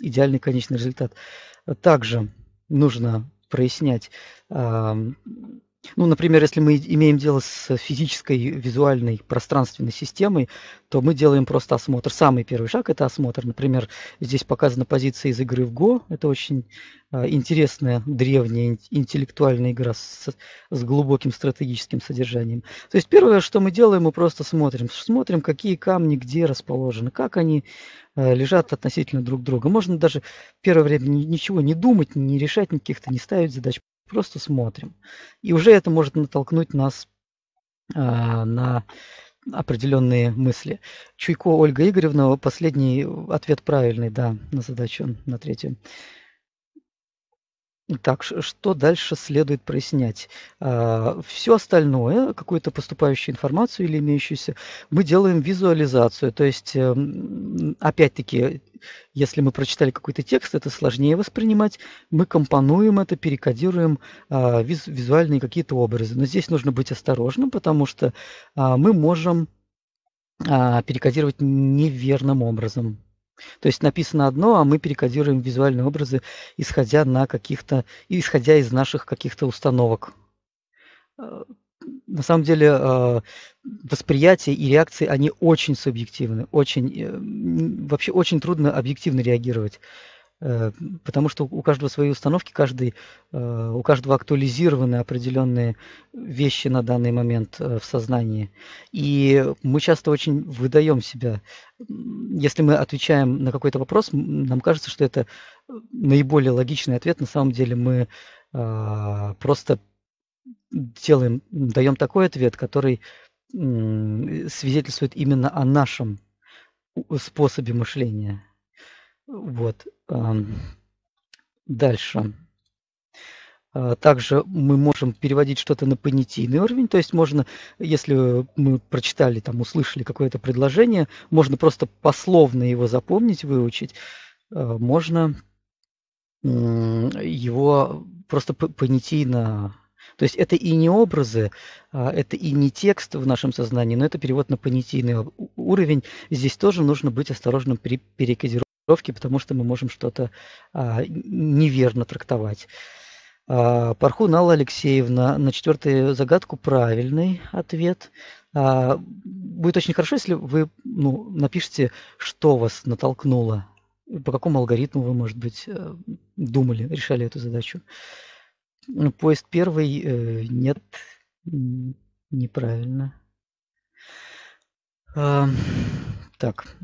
идеальный конечный результат. Также нужно прояснять ну, например, если мы имеем дело с физической, визуальной, пространственной системой, то мы делаем просто осмотр. Самый первый шаг – это осмотр. Например, здесь показана позиция из игры в Go. Это очень а, интересная, древняя, интеллектуальная игра с, с глубоким стратегическим содержанием. То есть первое, что мы делаем, мы просто смотрим. Смотрим, какие камни где расположены, как они а, лежат относительно друг друга. Можно даже первое время ничего не думать, не решать никаких-то, не ставить задач. Просто смотрим. И уже это может натолкнуть нас э, на определенные мысли. Чуйко Ольга Игоревна, последний э, ответ правильный, да, на задачу на третью. Так, что дальше следует прояснять? А, Все остальное, какую-то поступающую информацию или имеющуюся, мы делаем визуализацию. То есть, эм, опять-таки, если мы прочитали какой-то текст, это сложнее воспринимать. Мы компонуем это, перекодируем а, визуальные какие-то образы. Но здесь нужно быть осторожным, потому что а, мы можем перекодировать неверным образом. То есть написано одно, а мы перекодируем визуальные образы, исходя на каких-то, исходя из наших каких-то установок. Э, на самом деле э, восприятие и реакции, они очень субъективны, очень, э, вообще очень трудно объективно реагировать. Э, потому что у каждого свои установки, каждый, э, у каждого актуализированы определенные вещи на данный момент э, в сознании. И мы часто очень выдаем себя. Если мы отвечаем на какой-то вопрос, нам кажется, что это наиболее логичный ответ. На самом деле мы просто делаем, даем такой ответ, который свидетельствует именно о нашем способе мышления. Вот. Дальше. А, также мы можем переводить что-то на понятийный уровень, то есть можно, если мы прочитали, там, услышали какое-то предложение, можно просто пословно его запомнить, выучить, а, можно его просто понятийно... То есть это и не образы, а, это и не текст в нашем сознании, но это перевод на понятийный уровень. Здесь тоже нужно быть осторожным при перекодировке формулировки, потому что мы можем что-то а, неверно трактовать. А, Пархун Алла Алексеевна, на четвертую загадку правильный ответ. А, будет очень хорошо, если вы ну, напишите, что вас натолкнуло, по какому алгоритму вы, может быть, э, думали, решали эту задачу. Ну, поезд первый, э, нет, неправильно. Так,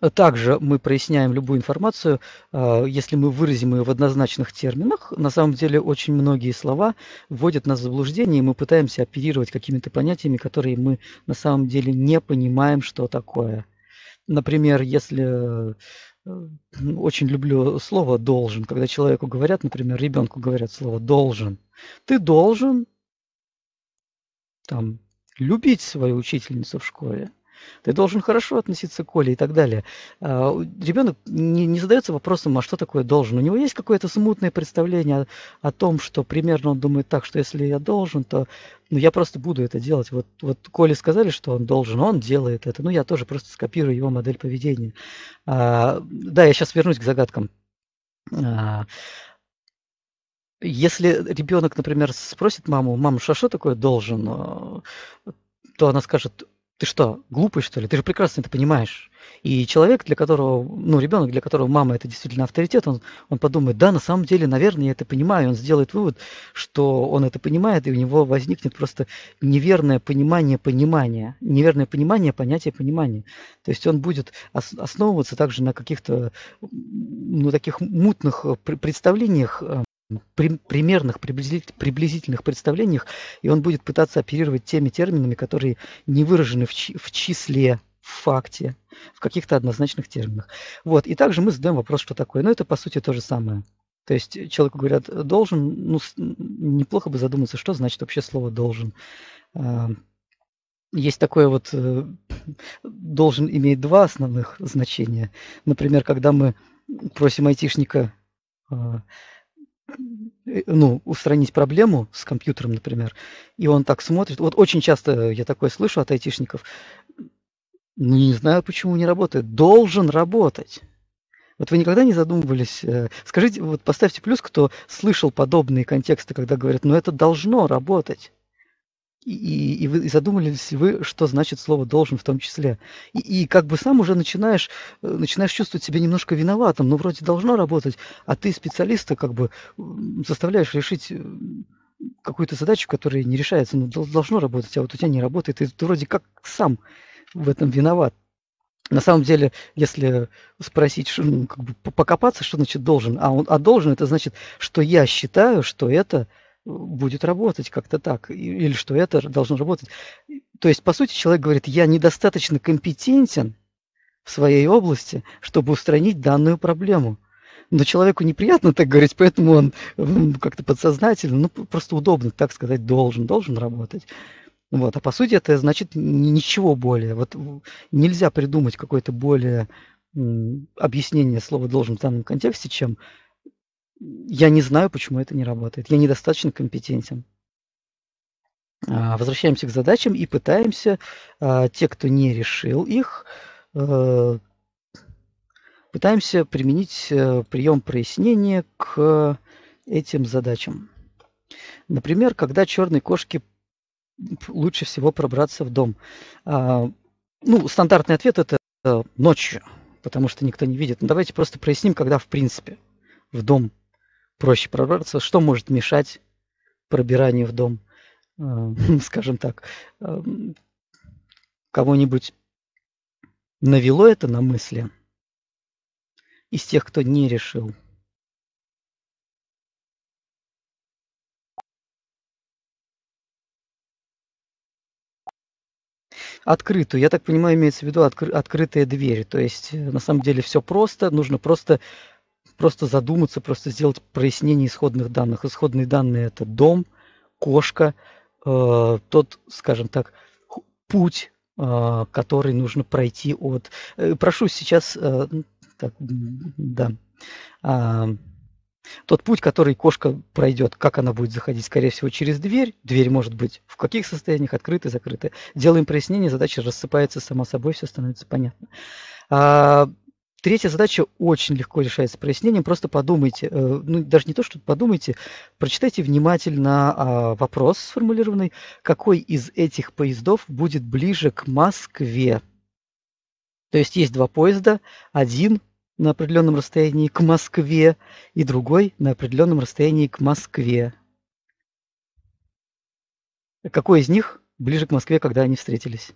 Э, также мы проясняем любую информацию, э, если мы выразим ее в однозначных терминах. На самом деле очень многие слова вводят нас в заблуждение, и мы пытаемся оперировать какими-то понятиями, которые мы на самом деле не понимаем, что такое. Например, если э, ну, очень люблю слово «должен», когда человеку говорят, например, ребенку говорят слово «должен», ты должен там, любить свою учительницу в школе – ты должен хорошо относиться к Коле и так далее. А, ребенок не, не задается вопросом, а что такое должен. У него есть какое-то смутное представление о, о том, что примерно он думает так, что если я должен, то ну, я просто буду это делать. Вот, вот Коле сказали, что он должен, он делает это. Ну, я тоже просто скопирую его модель поведения. А, да, я сейчас вернусь к загадкам. А, если ребенок, например, спросит маму, мама, что, что такое должен, а, то она скажет, ты что, глупый, что ли? Ты же прекрасно это понимаешь. И человек, для которого, ну, ребенок, для которого мама это действительно авторитет, он, он подумает, да, на самом деле, наверное, я это понимаю. он сделает вывод, что он это понимает, и у него возникнет просто неверное понимание понимания, неверное понимание понятия понимания. То есть он будет основываться также на каких-то, ну, таких мутных э, представлениях э, примерных, приблизительных, представлениях, и он будет пытаться оперировать теми терминами, которые не выражены в, в числе, в факте, в каких-то однозначных терминах. Вот. И также мы задаем вопрос, что такое. Но это, по сути, то же самое. То есть человеку говорят «должен», ну, неплохо бы задуматься, что значит вообще слово «должен». Эм, есть такое вот э, «должен» имеет два основных значения. Например, когда мы просим айтишника э, Э, ну, устранить проблему с компьютером, например, и он так смотрит. Вот очень часто я такое слышу от айтишников. Ну, не знаю, почему не работает. Должен работать. Вот вы никогда не задумывались, э, скажите, вот поставьте плюс, кто слышал подобные контексты, когда говорят, ну это должно работать. И, и, вы, и задумались вы, что значит слово «должен» в том числе. И, и как бы сам уже начинаешь, э, начинаешь чувствовать себя немножко виноватым, ну вроде должно работать, а ты специалиста как бы заставляешь решить э, какую-то задачу, которая не решается, ну должно работать, а вот у тебя не работает, и ты вроде как сам в этом виноват. На самом деле, если спросить, ну, как бы покопаться, что значит должен, а, он, а должен это значит, что я считаю, что это – будет работать как-то так, или что это должно работать. То есть, по сути, человек говорит, я недостаточно компетентен в своей области, чтобы устранить данную проблему. Но человеку неприятно так говорить, поэтому он как-то подсознательно, ну, просто удобно, так сказать, должен, должен работать. Вот. А по сути это значит ничего более. Вот нельзя придумать какое-то более объяснение слова «должен» в данном контексте, чем я не знаю, почему это не работает. Я недостаточно компетентен. А, возвращаемся к задачам и пытаемся, а, те, кто не решил их, э, пытаемся применить э, прием прояснения к этим задачам. Например, когда черной кошке лучше всего пробраться в дом. А, ну, стандартный ответ это ночью, потому что никто не видит. Но ну, давайте просто проясним, когда в принципе в дом проще прорваться, что может мешать пробиранию в дом, э, скажем так. Э, кого-нибудь навело это на мысли из тех, кто не решил? открытую. Я так понимаю, имеется в виду откры- открытая дверь. То есть э, на самом деле все просто, нужно просто просто задуматься, просто сделать прояснение исходных данных. Исходные данные – это дом, кошка, э, тот, скажем так, путь, э, который нужно пройти от... Э, прошу сейчас... Э, так, да. Э, тот путь, который кошка пройдет, как она будет заходить, скорее всего, через дверь. Дверь может быть в каких состояниях, открытая, закрытая. Делаем прояснение, задача рассыпается сама собой, все становится понятно. А, Третья задача очень легко решается прояснением. Просто подумайте, э, ну даже не то, что подумайте, прочитайте внимательно а, вопрос сформулированный, какой из этих поездов будет ближе к Москве. То есть есть два поезда, один на определенном расстоянии к Москве и другой на определенном расстоянии к Москве. Какой из них ближе к Москве, когда они встретились?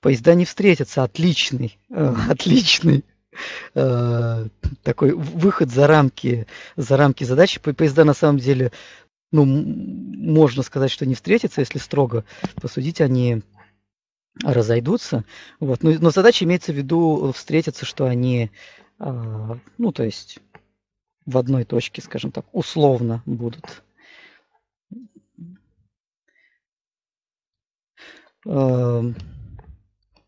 поезда не встретятся. Отличный, э, отличный э, такой выход за рамки, за рамки задачи. Поезда на самом деле, ну, можно сказать, что не встретятся, если строго посудить, они разойдутся. Вот. Но, но задача имеется в виду э, встретиться, что они, э, ну, то есть в одной точке, скажем так, условно будут. Um...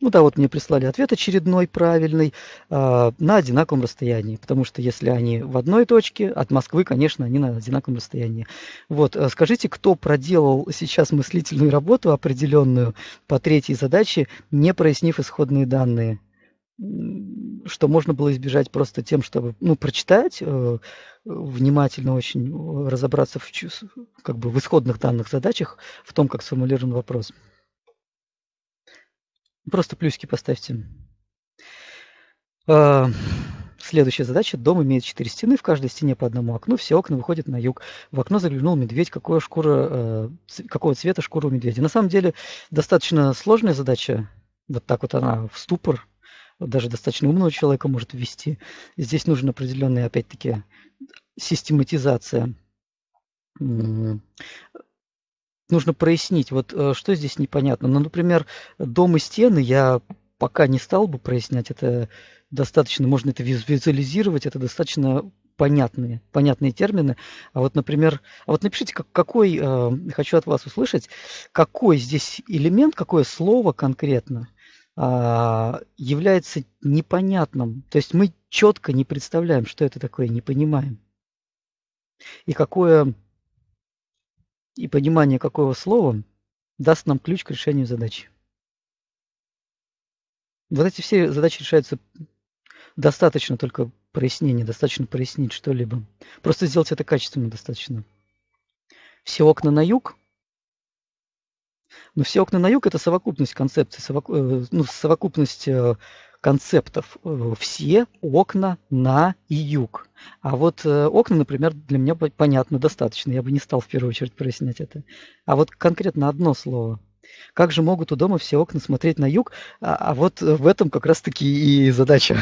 Ну да, вот мне прислали ответ очередной правильный э, на одинаковом расстоянии, потому что если они в одной точке, от Москвы, конечно, они на одинаковом расстоянии. Вот, э, скажите, кто проделал сейчас мыслительную работу определенную по третьей задаче, не прояснив исходные данные? что можно было избежать просто тем, чтобы ну, прочитать, э, внимательно очень э, разобраться в, как бы, в исходных данных задачах, в том, как сформулирован вопрос. Просто плюсики поставьте. А, следующая задача. Дом имеет четыре стены, в каждой стене по одному окну, все окна выходят на юг. В окно заглянул медведь, какое шкура, э, какого цвета шкура у медведя. На самом деле достаточно сложная задача, вот так вот она в ступор, даже достаточно умного человека может ввести. Здесь нужна определенная, опять-таки, систематизация нужно прояснить, вот э, что здесь непонятно. Ну, например, дом и стены я пока не стал бы прояснять, это достаточно, можно это визуализировать, это достаточно понятные, понятные термины. А вот, например, а вот напишите, как, какой, э, хочу от вас услышать, какой здесь элемент, какое слово конкретно э, является непонятным. То есть мы четко не представляем, что это такое, не понимаем. И какое и понимание какого слова даст нам ключ к решению задачи. Вот эти все задачи решаются достаточно только прояснения, достаточно прояснить что-либо. Просто сделать это качественно достаточно. Все окна на юг. Но все окна на юг – это совокупность концепций, совок... Э, ну, совокупность э, концептов. Э, все окна на юг. А вот э, окна, например, для меня понятно достаточно. Я бы не стал в первую очередь прояснять это. А вот конкретно одно слово – как же могут у дома все окна смотреть на юг? А, а вот в этом как раз-таки и задача.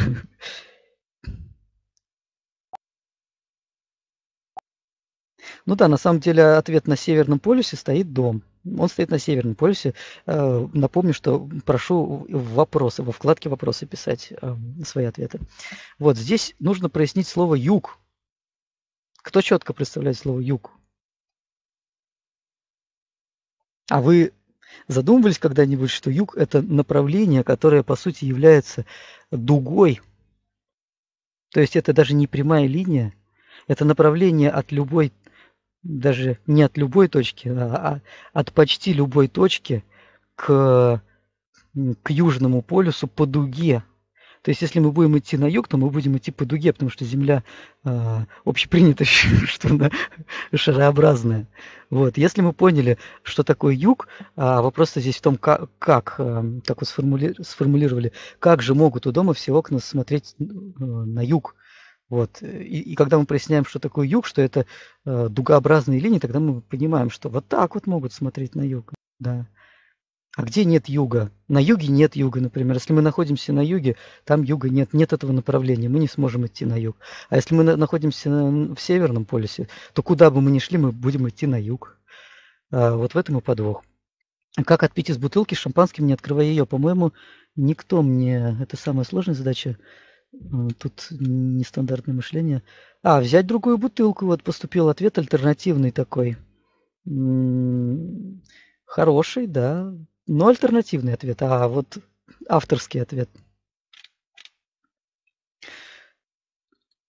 Ну да, на самом деле ответ на Северном полюсе стоит дом. Он стоит на Северном полюсе. Э, напомню, что прошу вопросы, во вкладке «Вопросы» писать э, свои ответы. Вот здесь нужно прояснить слово «юг». Кто четко представляет слово «юг»? А вы задумывались когда-нибудь, что юг – это направление, которое, по сути, является дугой? То есть это даже не прямая линия, это направление от любой даже не от любой точки, а, а от почти любой точки к, к Южному полюсу по дуге. То есть, если мы будем идти на юг, то мы будем идти по дуге, потому что Земля э, а, общепринято, что она шарообразная. Вот. Если мы поняли, что такое юг, а вопрос здесь в том, как, как э, так вот сформули, сформулировали, как же могут у дома все окна смотреть э, на юг. Вот. Э, и, и когда мы проясняем, что такое юг, что это э, дугообразные линии, тогда мы понимаем, что вот так вот могут смотреть на юг. Да. А где нет юга? На юге нет юга, например. Если мы находимся на юге, там юга нет, нет этого направления, мы не сможем идти на юг. А если мы на, находимся на, в северном полюсе, то куда бы мы ни шли, мы будем идти на юг. А, вот в этом и подвох. Как отпить из бутылки шампанским, не открывая ее? По-моему, никто мне... Это самая сложная задача Тут нестандартное мышление. А, взять другую бутылку. Вот поступил ответ альтернативный такой. Хороший, да. Но альтернативный ответ. А вот авторский ответ.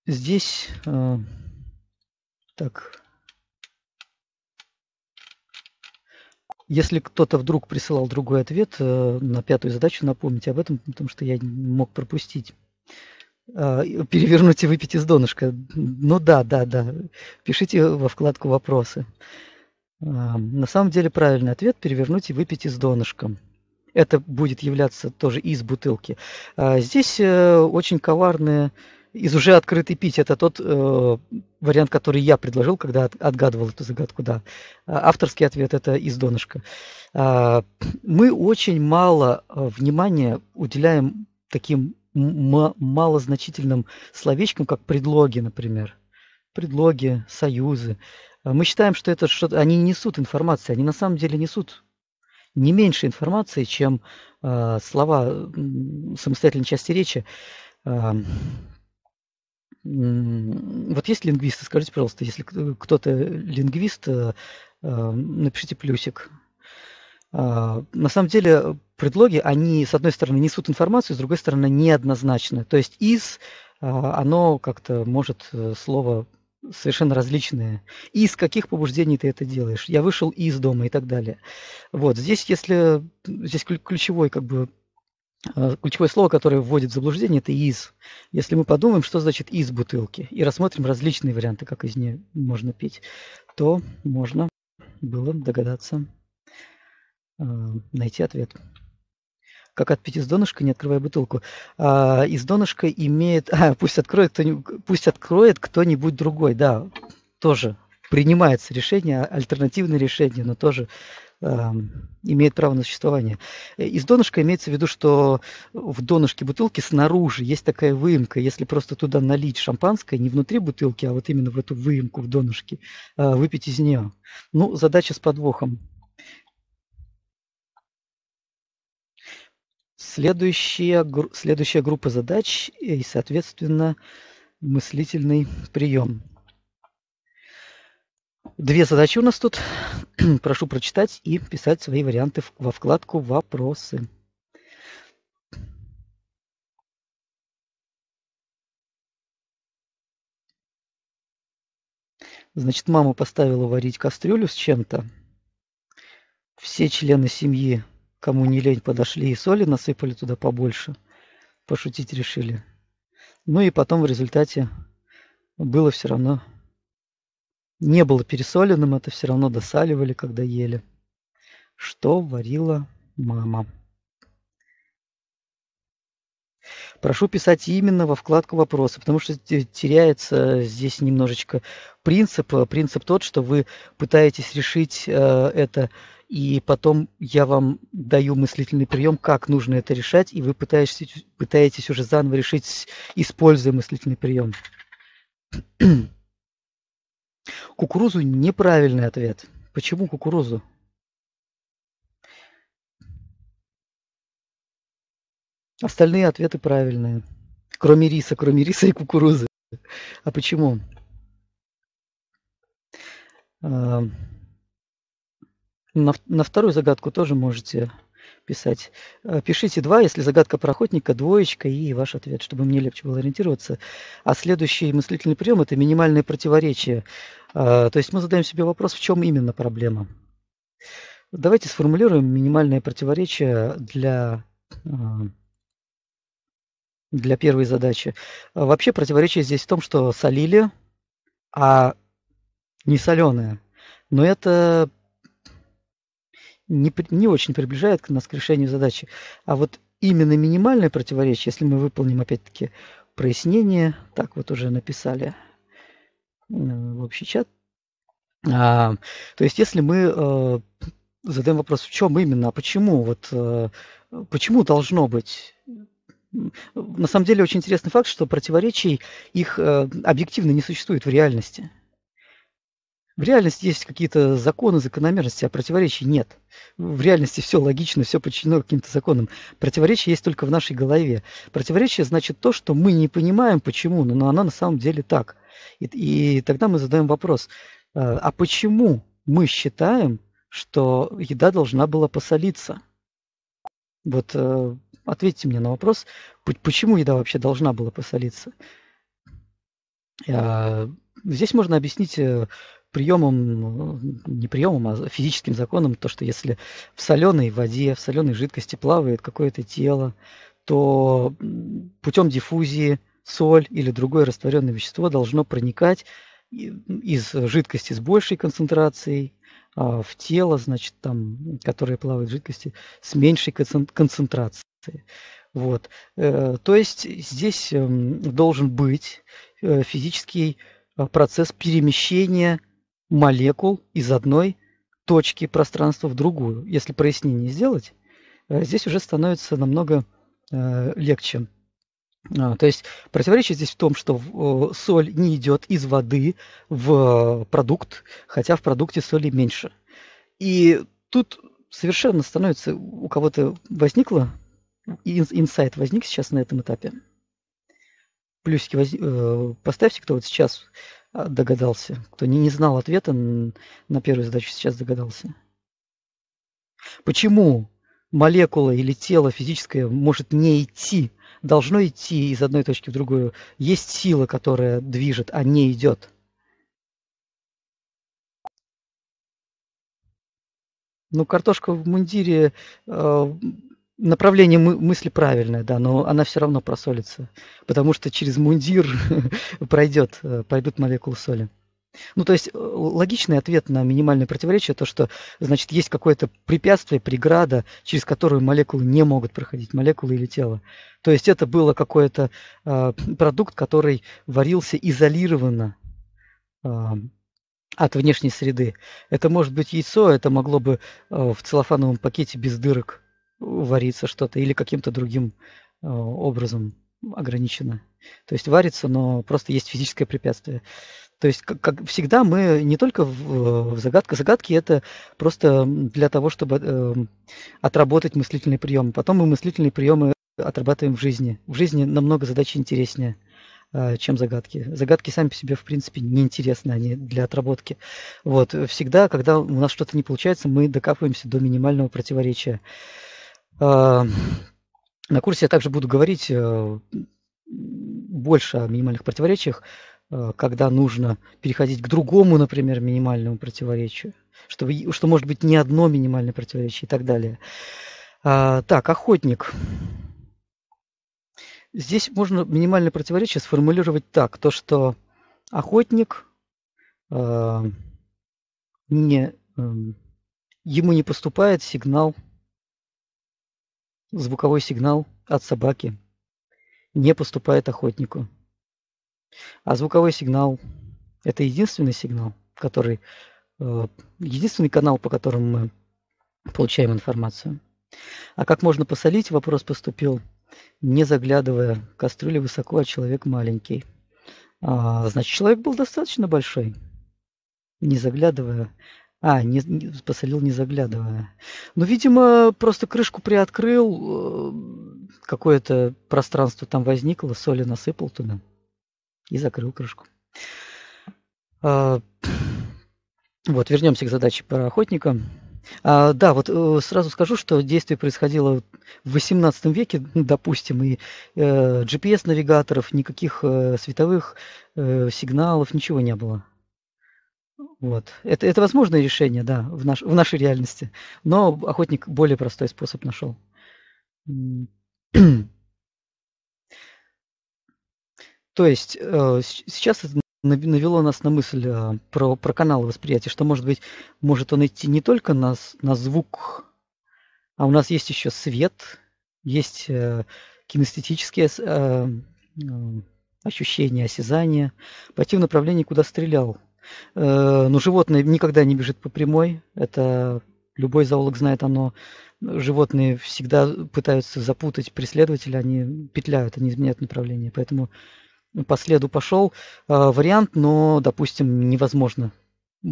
Здесь... А, так. Если кто-то вдруг присылал другой ответ э, на пятую задачу, напомните об этом, потому что я мог пропустить. А, перевернуть и выпить из донышка. Ну да, да, да. Пишите во вкладку «Вопросы». А, на самом деле правильный ответ – перевернуть и выпить из донышка. Это будет являться тоже из бутылки. А здесь э, очень коварные из уже открытый пить. Это тот э, вариант, который я предложил, когда от, отгадывал эту загадку, да. Авторский ответ это из донышка. Э, мы очень мало э, внимания уделяем таким малозначительным словечкам, как предлоги, например. Предлоги, союзы. А мы считаем, что это что они несут информацию, они на самом деле несут не меньше информации, чем э, слова самостоятельной части речи. Э, вот есть лингвисты, скажите, пожалуйста, если кто-то лингвист, напишите плюсик. А, на самом деле предлоги, они, с одной стороны, несут информацию, с другой стороны, неоднозначны. То есть из, а, оно как-то может э, слово совершенно различные. из каких побуждений ты это делаешь? Я вышел из дома и так далее. Вот здесь, если здесь ключевой как бы э, ключевое слово, которое вводит в заблуждение, это из. Если мы подумаем, что значит из бутылки, и рассмотрим различные варианты, как из нее можно пить, то можно было догадаться найти ответ. Как отпить из донышка, не открывая бутылку. А, из донышка имеет... А, пусть откроет кто пусть откроет кто-нибудь другой, да, тоже принимается решение, альтернативное решение, но тоже имеет право на существование. Э, из донышка имеется в виду, что в донышке бутылки снаружи есть такая выемка. Если просто туда налить шампанское, не внутри бутылки, а вот именно в эту выемку в донышке, а, выпить из нее. Ну, задача с подвохом. Следующая, следующая группа задач и, соответственно, мыслительный прием. Две задачи у нас тут. Прошу прочитать и писать свои варианты во вкладку «Вопросы». Значит, мама поставила варить кастрюлю с чем-то. Все члены семьи Кому не лень, подошли и соли насыпали туда побольше. Пошутить решили. Ну и потом в результате было все равно... Не было пересоленным, это все равно досаливали, когда ели. Что варила мама? Прошу писать именно во вкладку вопросы, потому что теряется здесь немножечко принцип. Принцип тот, что вы пытаетесь решить э, это и потом я вам даю мыслительный прием, как нужно это решать, и вы пытаетесь, пытаетесь уже заново решить, используя мыслительный прием. Кукурузу неправильный ответ. Почему кукурузу? Остальные ответы правильные. Кроме риса, кроме риса и кукурузы. А почему? А, на, на вторую загадку тоже можете писать. Э, пишите два, если загадка про охотника, двоечка и ваш ответ, чтобы мне легче было ориентироваться. А следующий мыслительный прием – это минимальное противоречие. Э, то есть мы задаем себе вопрос, в чем именно проблема. Давайте сформулируем минимальное противоречие для, э, для первой задачи. Вообще противоречие здесь в том, что солили, а не соленое. Но это не, не очень приближает к нас к решению задачи. А вот именно минимальное противоречие, если мы выполним опять-таки прояснение, так вот уже написали э, в общий чат. А, то есть, если мы э, задаем вопрос, в чем именно, а почему, вот э, почему должно быть на самом деле очень интересный факт, что противоречий их э, объективно не существует в реальности. В реальности есть какие-то законы, закономерности, а противоречий нет. В реальности все логично, все подчинено каким-то законам. Противоречие есть только в нашей голове. Противоречие значит то, что мы не понимаем, почему, но она на самом деле так. И, и тогда мы задаем вопрос, э, а почему мы считаем, что еда должна была посолиться? Вот э, ответьте мне на вопрос, почему еда вообще должна была посолиться? Э, здесь можно объяснить приемом, э, не приемом, а физическим законом, то, что если в соленой воде, в соленой жидкости плавает какое-то тело, то путем диффузии соль или другое растворенное вещество должно проникать из жидкости с большей концентрацией а, в тело, значит, там, которое плавает в жидкости, с меньшей концентрацией. Вот. Э, то есть здесь эм, должен быть э, физический процесс перемещения молекул из одной точки пространства в другую. Если прояснение сделать, э, здесь уже становится намного э, легче. А, то есть противоречие здесь в том, что соль не идет из воды в продукт, хотя в продукте соли меньше. И тут совершенно становится, у кого-то возникло, инсайт возник сейчас на этом этапе. Плюсики воз... Э, поставьте, кто вот сейчас а, догадался. Кто не, не знал ответа на первую задачу, сейчас догадался. Почему молекула или тело физическое может не идти, должно идти из одной точки в другую? Есть сила, которая движет, а не идет. Ну, картошка в мундире э, направление мы, мысли правильное, да, но она все равно просолится, потому что через мундир пройдет, э, пойдут молекулы соли. Ну, то есть э, логичный ответ на минимальное противоречие то, что, значит, есть какое-то препятствие, преграда, через которую молекулы не могут проходить, молекулы или тело. То есть это было какой-то э, продукт, который варился изолированно э, от внешней среды. Это может быть яйцо, это могло бы э, в целлофановом пакете без дырок варится что-то или каким-то другим э, образом ограничено. То есть варится, но просто есть физическое препятствие. То есть, как, как всегда, мы не только в, в загадках. Загадки это просто для того, чтобы э, отработать мыслительные приемы. Потом мы мыслительные приемы отрабатываем в жизни. В жизни намного задачи интереснее, э, чем загадки. Загадки сами по себе, в принципе, неинтересны, они для отработки. Вот. Всегда, когда у нас что-то не получается, мы докапываемся до минимального противоречия. Э, на курсе я также буду говорить э, больше о минимальных противоречиях, э, когда нужно переходить к другому, например, минимальному противоречию, чтобы, что может быть не одно минимальное противоречие и так далее. А, так, охотник. Здесь можно минимальное противоречие сформулировать так, то что охотник не, ему не поступает сигнал звуковой сигнал от собаки не поступает охотнику. А звуковой сигнал – это единственный сигнал, который, э, единственный канал, по которому мы получаем информацию. А как можно посолить, вопрос поступил, не заглядывая, кастрюля высоко, а человек маленький. А, значит, человек был достаточно большой. Не заглядывая, а, не, не, посолил не заглядывая. Ну, видимо, просто крышку приоткрыл, э, какое-то пространство там возникло, соли насыпал туда и закрыл крышку. А, вот, вернемся к задаче про охотника. А, да, вот э, сразу скажу, что действие происходило в 18 веке, ну, допустим, и э, GPS-навигаторов, никаких э, световых э, сигналов, ничего не было. Вот. Это, это возможное решение, да, в, наш, в нашей реальности. Но охотник более простой способ нашел. То есть э, сейчас это навело нас на мысль э, про, про каналы восприятия, что, может быть, может он идти не только на, на звук, а у нас есть еще свет, есть э, кинестетические ощущения, осязания, пойти в направлении, куда стрелял Э, но ну, животное никогда не бежит по прямой. Это любой зоолог знает оно. Животные всегда пытаются запутать преследователя, они петляют, они изменяют направление. Поэтому по следу пошел э, вариант, но, допустим, невозможно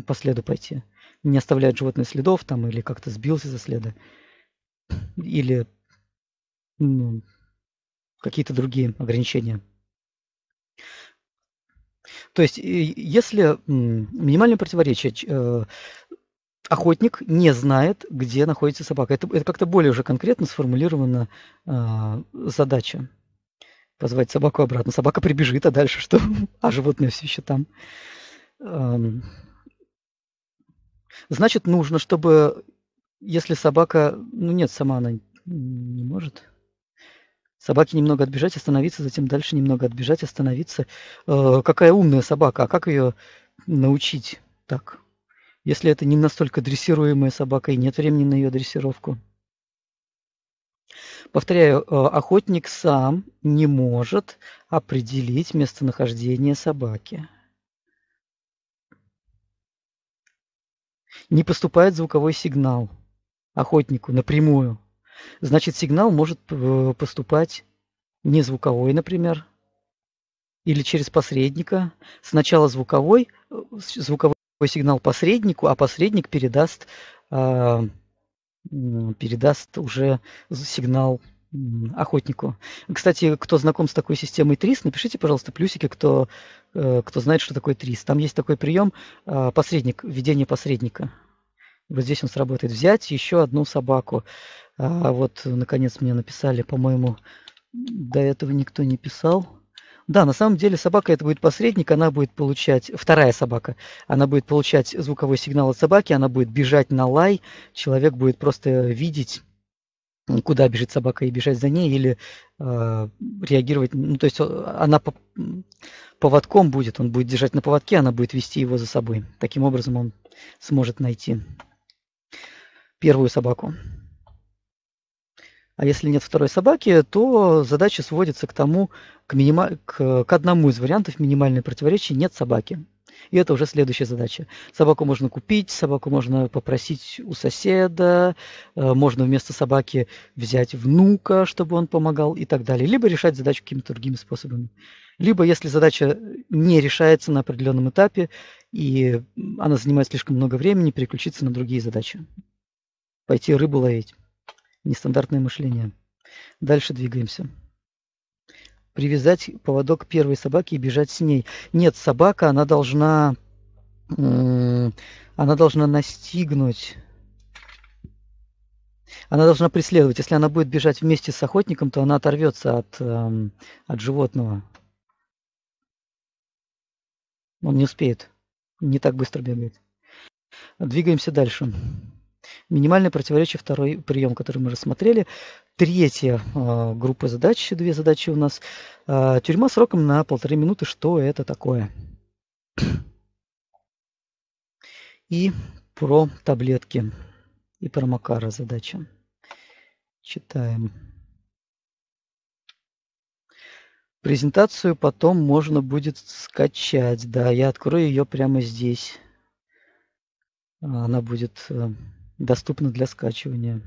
по следу пойти. Не оставляет животное следов там или как-то сбился за следы Или ну, какие-то другие ограничения то есть, если минимальное противоречие э, охотник не знает, где находится собака. Это, это как-то более уже конкретно сформулирована а, задача. Позвать собаку обратно. Собака прибежит, а дальше что? а животное все еще там. Значит, нужно, чтобы если собака... Ну нет, сама она не может. Собаке немного отбежать, остановиться, затем дальше немного отбежать, остановиться. Э, какая умная собака, а как ее научить так? Если это не настолько дрессируемая собака и нет времени на ее дрессировку. Повторяю, э, охотник сам не может определить местонахождение собаки. Не поступает звуковой сигнал охотнику напрямую Значит, сигнал может э, поступать не звуковой, например, или через посредника. Сначала звуковой, э, звуковой сигнал посреднику, а посредник передаст, а, передаст уже сигнал охотнику. Кстати, кто знаком с такой системой ТРИС, напишите, пожалуйста, плюсики, кто, э, кто знает, что такое ТРИС. Там есть такой прием а, посредник, введение посредника вот здесь он сработает. Взять еще одну собаку. А вот, наконец, мне написали, по-моему, до этого никто не писал. Да, на самом деле собака это будет посредник, она будет получать, вторая собака, она будет получать звуковой сигнал от собаки, она будет бежать на лай, человек будет просто видеть, куда бежит собака и бежать за ней, или э, реагировать, ну то есть э, она по, поводком будет, он будет держать на поводке, она будет вести его за собой. Таким образом он сможет найти первую собаку. А если нет второй собаки, то задача сводится к тому, к, минима... к одному из вариантов минимальной противоречия нет собаки. И это уже следующая задача. Собаку можно купить, собаку можно попросить у соседа, э, можно вместо собаки взять внука, чтобы он помогал и так далее. Либо решать задачу какими-то другими способами. Либо, если задача не решается на определенном этапе, и она занимает слишком много времени, переключиться на другие задачи. Пойти рыбу ловить. Нестандартное мышление. Дальше двигаемся привязать поводок первой собаки и бежать с ней. Нет, собака, она должна... Она должна настигнуть... Она должна преследовать. Если она будет бежать вместе с охотником, то она оторвется от, эм, от животного. Он не успеет. Не так быстро бегает. Двигаемся дальше. Минимальное противоречие – второй прием, который мы рассмотрели. Третья э, группа задач, две задачи у нас. Э, тюрьма сроком на полторы минуты. Что это такое? И про таблетки. И про Макара задача. Читаем. Презентацию потом можно будет скачать. Да, я открою ее прямо здесь. Она будет э, доступна для скачивания.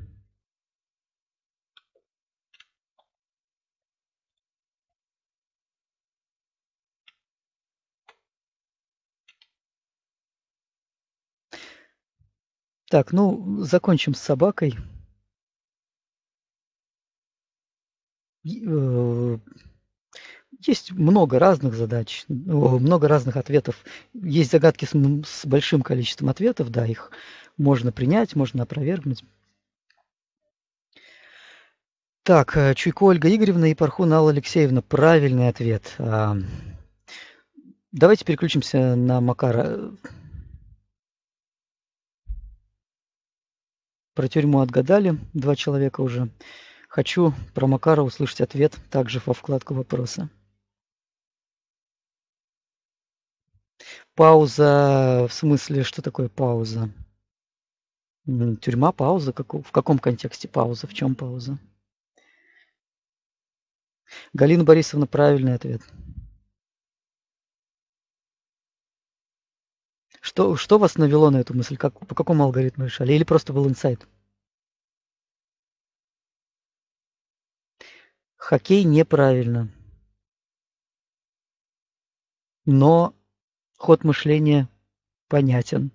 Так, ну, закончим с собакой. Э, есть много разных задач, много разных ответов. Есть загадки с, с большим количеством ответов, да, их можно принять, можно опровергнуть. Так, э, Чуйко Ольга Игоревна и Пархун Алла Алексеевна. Правильный ответ. А, давайте переключимся на Макара. Про тюрьму отгадали, два человека уже. Хочу про Макара услышать ответ также во вкладку вопроса. Пауза, в смысле, что такое пауза? Тюрьма, пауза. Как, в каком контексте пауза? В чем пауза? Галина Борисовна, правильный ответ. Что, что вас навело на эту мысль? Как, по какому алгоритму решали? Или просто был инсайт? Хоккей неправильно. Но ход мышления понятен.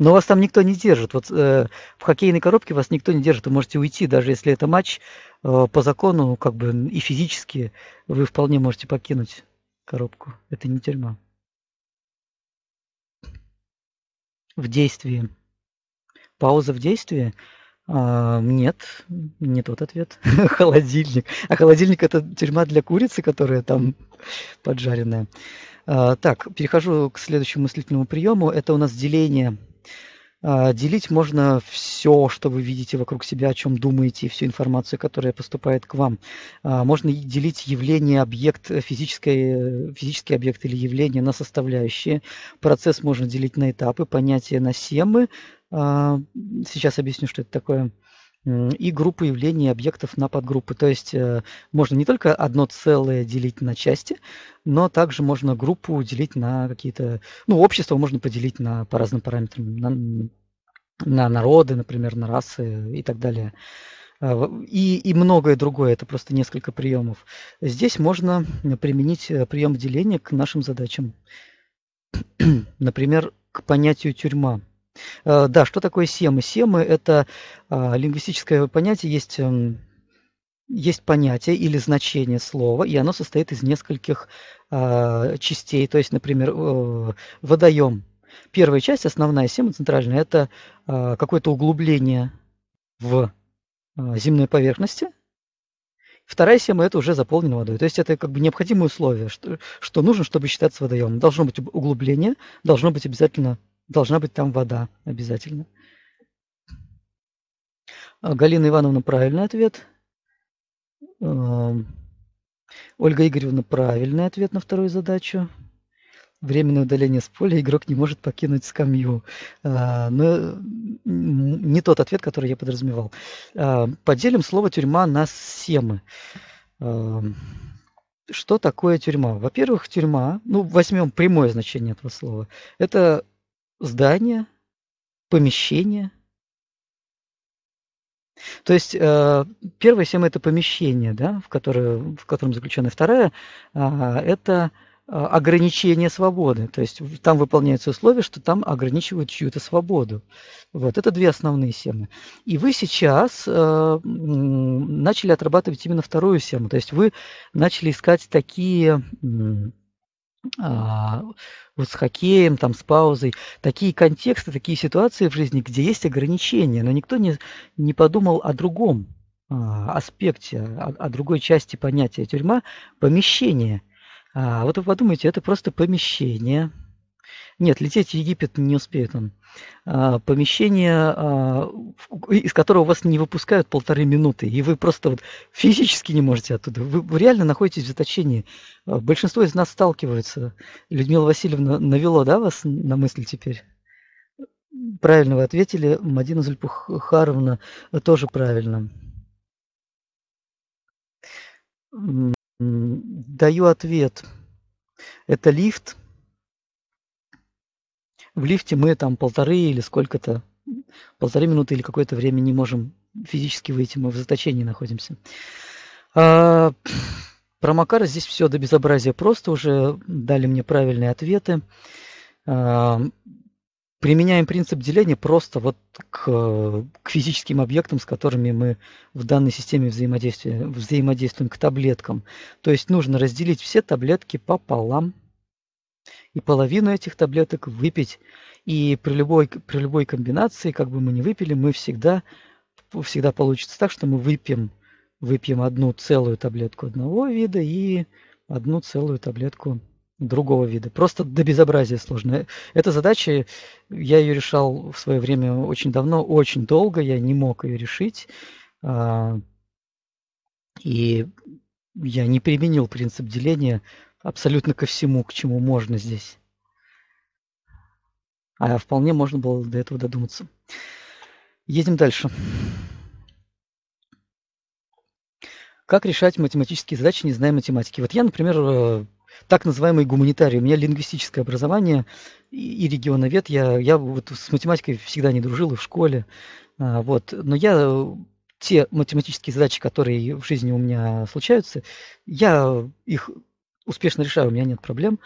Но вас там никто не держит. Вот э, в хоккейной коробке вас никто не держит. Вы можете уйти, даже если это матч э, по закону, как бы и физически вы вполне можете покинуть коробку. Это не тюрьма. В действии. Пауза в действии. А, нет, не тот ответ. холодильник. А холодильник это тюрьма для курицы, которая там поджаренная. А, так, перехожу к следующему мыслительному приему. Это у нас деление а, делить можно все, что вы видите вокруг себя, о чем думаете, всю информацию, которая поступает к вам. А, можно делить явление, объект, э, физическое, физический объект или явление на составляющие. Процесс можно делить на этапы, понятие на семы. А, сейчас объясню, что это такое и группу явлений объектов на подгруппы. То есть э, можно не только одно целое делить на части, но также можно группу делить на какие-то... Ну, общество можно поделить на, по разным параметрам, на, на народы, например, на расы и так далее. А, и, и многое другое, это просто несколько приемов. Здесь можно применить э, прием деления к нашим задачам. Например, к понятию тюрьма. Э, да, что такое семы? Семы – это а, лингвистическое понятие, есть, эм, есть понятие или значение слова, и оно состоит из нескольких а, частей. То есть, например, водоем. Первая часть, основная сема центральная, это а, какое-то углубление в земной поверхности – Вторая сема – это уже заполнено водой. То есть это как бы необходимое условие, что, что нужно, чтобы считаться водоемом. Должно быть углубление, должно быть обязательно Должна быть там вода обязательно. А, Галина Ивановна, правильный ответ. Ольга Игоревна, правильный ответ на вторую задачу. Временное удаление с поля игрок не может покинуть скамью. А, но не тот ответ, который я подразумевал. А, поделим слово тюрьма на семы. Что такое тюрьма? Во-первых, тюрьма, ну, возьмем прямое значение этого слова, это здание, помещение. То есть э, первая схема – это помещение, да, в, которое, в котором заключена вторая, а, это э, ограничение свободы. То есть там выполняются условия, что там ограничивают чью-то свободу. Вот это две основные семы. И вы сейчас э, начали отрабатывать именно вторую сему. То есть вы начали искать такие а, вот с хоккеем, там, с паузой. Такие контексты, такие ситуации в жизни, где есть ограничения, но никто не, не подумал о другом а, аспекте, о, о другой части понятия тюрьма – помещение. А, вот вы подумайте, это просто помещение – нет, лететь в Египет не успеет он. А, помещение, а, из которого вас не выпускают полторы минуты, и вы просто вот физически не можете оттуда. Вы реально находитесь в заточении. А, большинство из нас сталкиваются. Людмила Васильевна навело, да, вас на мысль теперь? Правильно вы ответили. Мадина Зульпухаровна тоже правильно. Даю ответ. Это лифт, в лифте мы там полторы или сколько-то, полторы минуты или какое-то время не можем физически выйти, мы в заточении находимся. А, про Макара здесь все до безобразия просто уже дали мне правильные ответы. А, применяем принцип деления просто вот к, к физическим объектам, с которыми мы в данной системе взаимодействия, взаимодействуем, к таблеткам. То есть нужно разделить все таблетки пополам, и половину этих таблеток выпить. И при любой, при любой комбинации, как бы мы ни выпили, мы всегда, всегда получится так, что мы выпьем, выпьем одну целую таблетку одного вида и одну целую таблетку другого вида. Просто до безобразия сложно. Эта задача, я ее решал в свое время очень давно, очень долго, я не мог ее решить. А, и я не применил принцип деления абсолютно ко всему, к чему можно здесь. А вполне можно было до этого додуматься. Едем дальше. Как решать математические задачи, не зная математики? Вот я, например, э, так называемый гуманитарий. У меня лингвистическое образование и, и регионовед. Я, я вот с математикой всегда не дружил и в школе. А, вот. Но я э, те математические задачи, которые в жизни у меня случаются, я их успешно решаю, у меня нет проблем.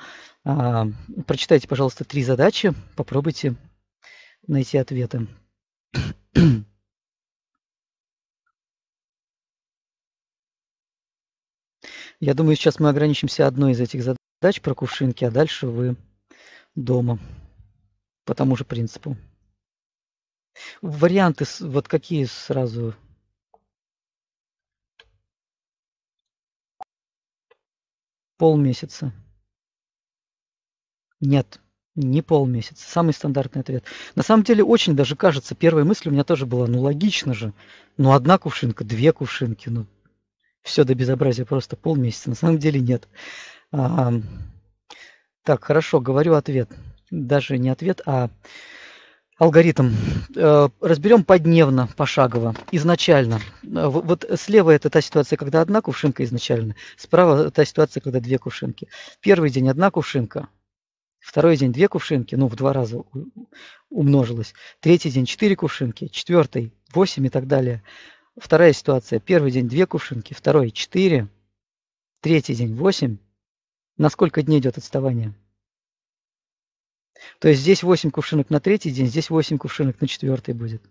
А, прочитайте, пожалуйста, три задачи, попробуйте найти ответы. Я думаю, сейчас мы ограничимся одной из этих задач про кувшинки, а дальше вы дома по тому же принципу. Варианты вот какие сразу Полмесяца. Нет, не полмесяца. Самый стандартный ответ. На самом деле, очень даже кажется, первая мысль у меня тоже была, ну логично же. Ну одна кувшинка, две кувшинки, ну все до безобразия, просто полмесяца. На самом деле нет. А, так, хорошо, говорю ответ. Даже не ответ, а алгоритм. Э, Разберем подневно, пошагово, изначально. Э, вот слева это та ситуация, когда одна кувшинка изначально, справа та ситуация, когда две кувшинки. Первый день одна кувшинка, второй день две кувшинки, ну в два раза умножилось. Третий день четыре кувшинки, четвертый восемь и так далее. Вторая ситуация, первый день две кувшинки, второй четыре, третий день восемь. На сколько дней идет отставание? То есть здесь 8 кувшинок на третий день, здесь 8 кувшинок на четвертый будет.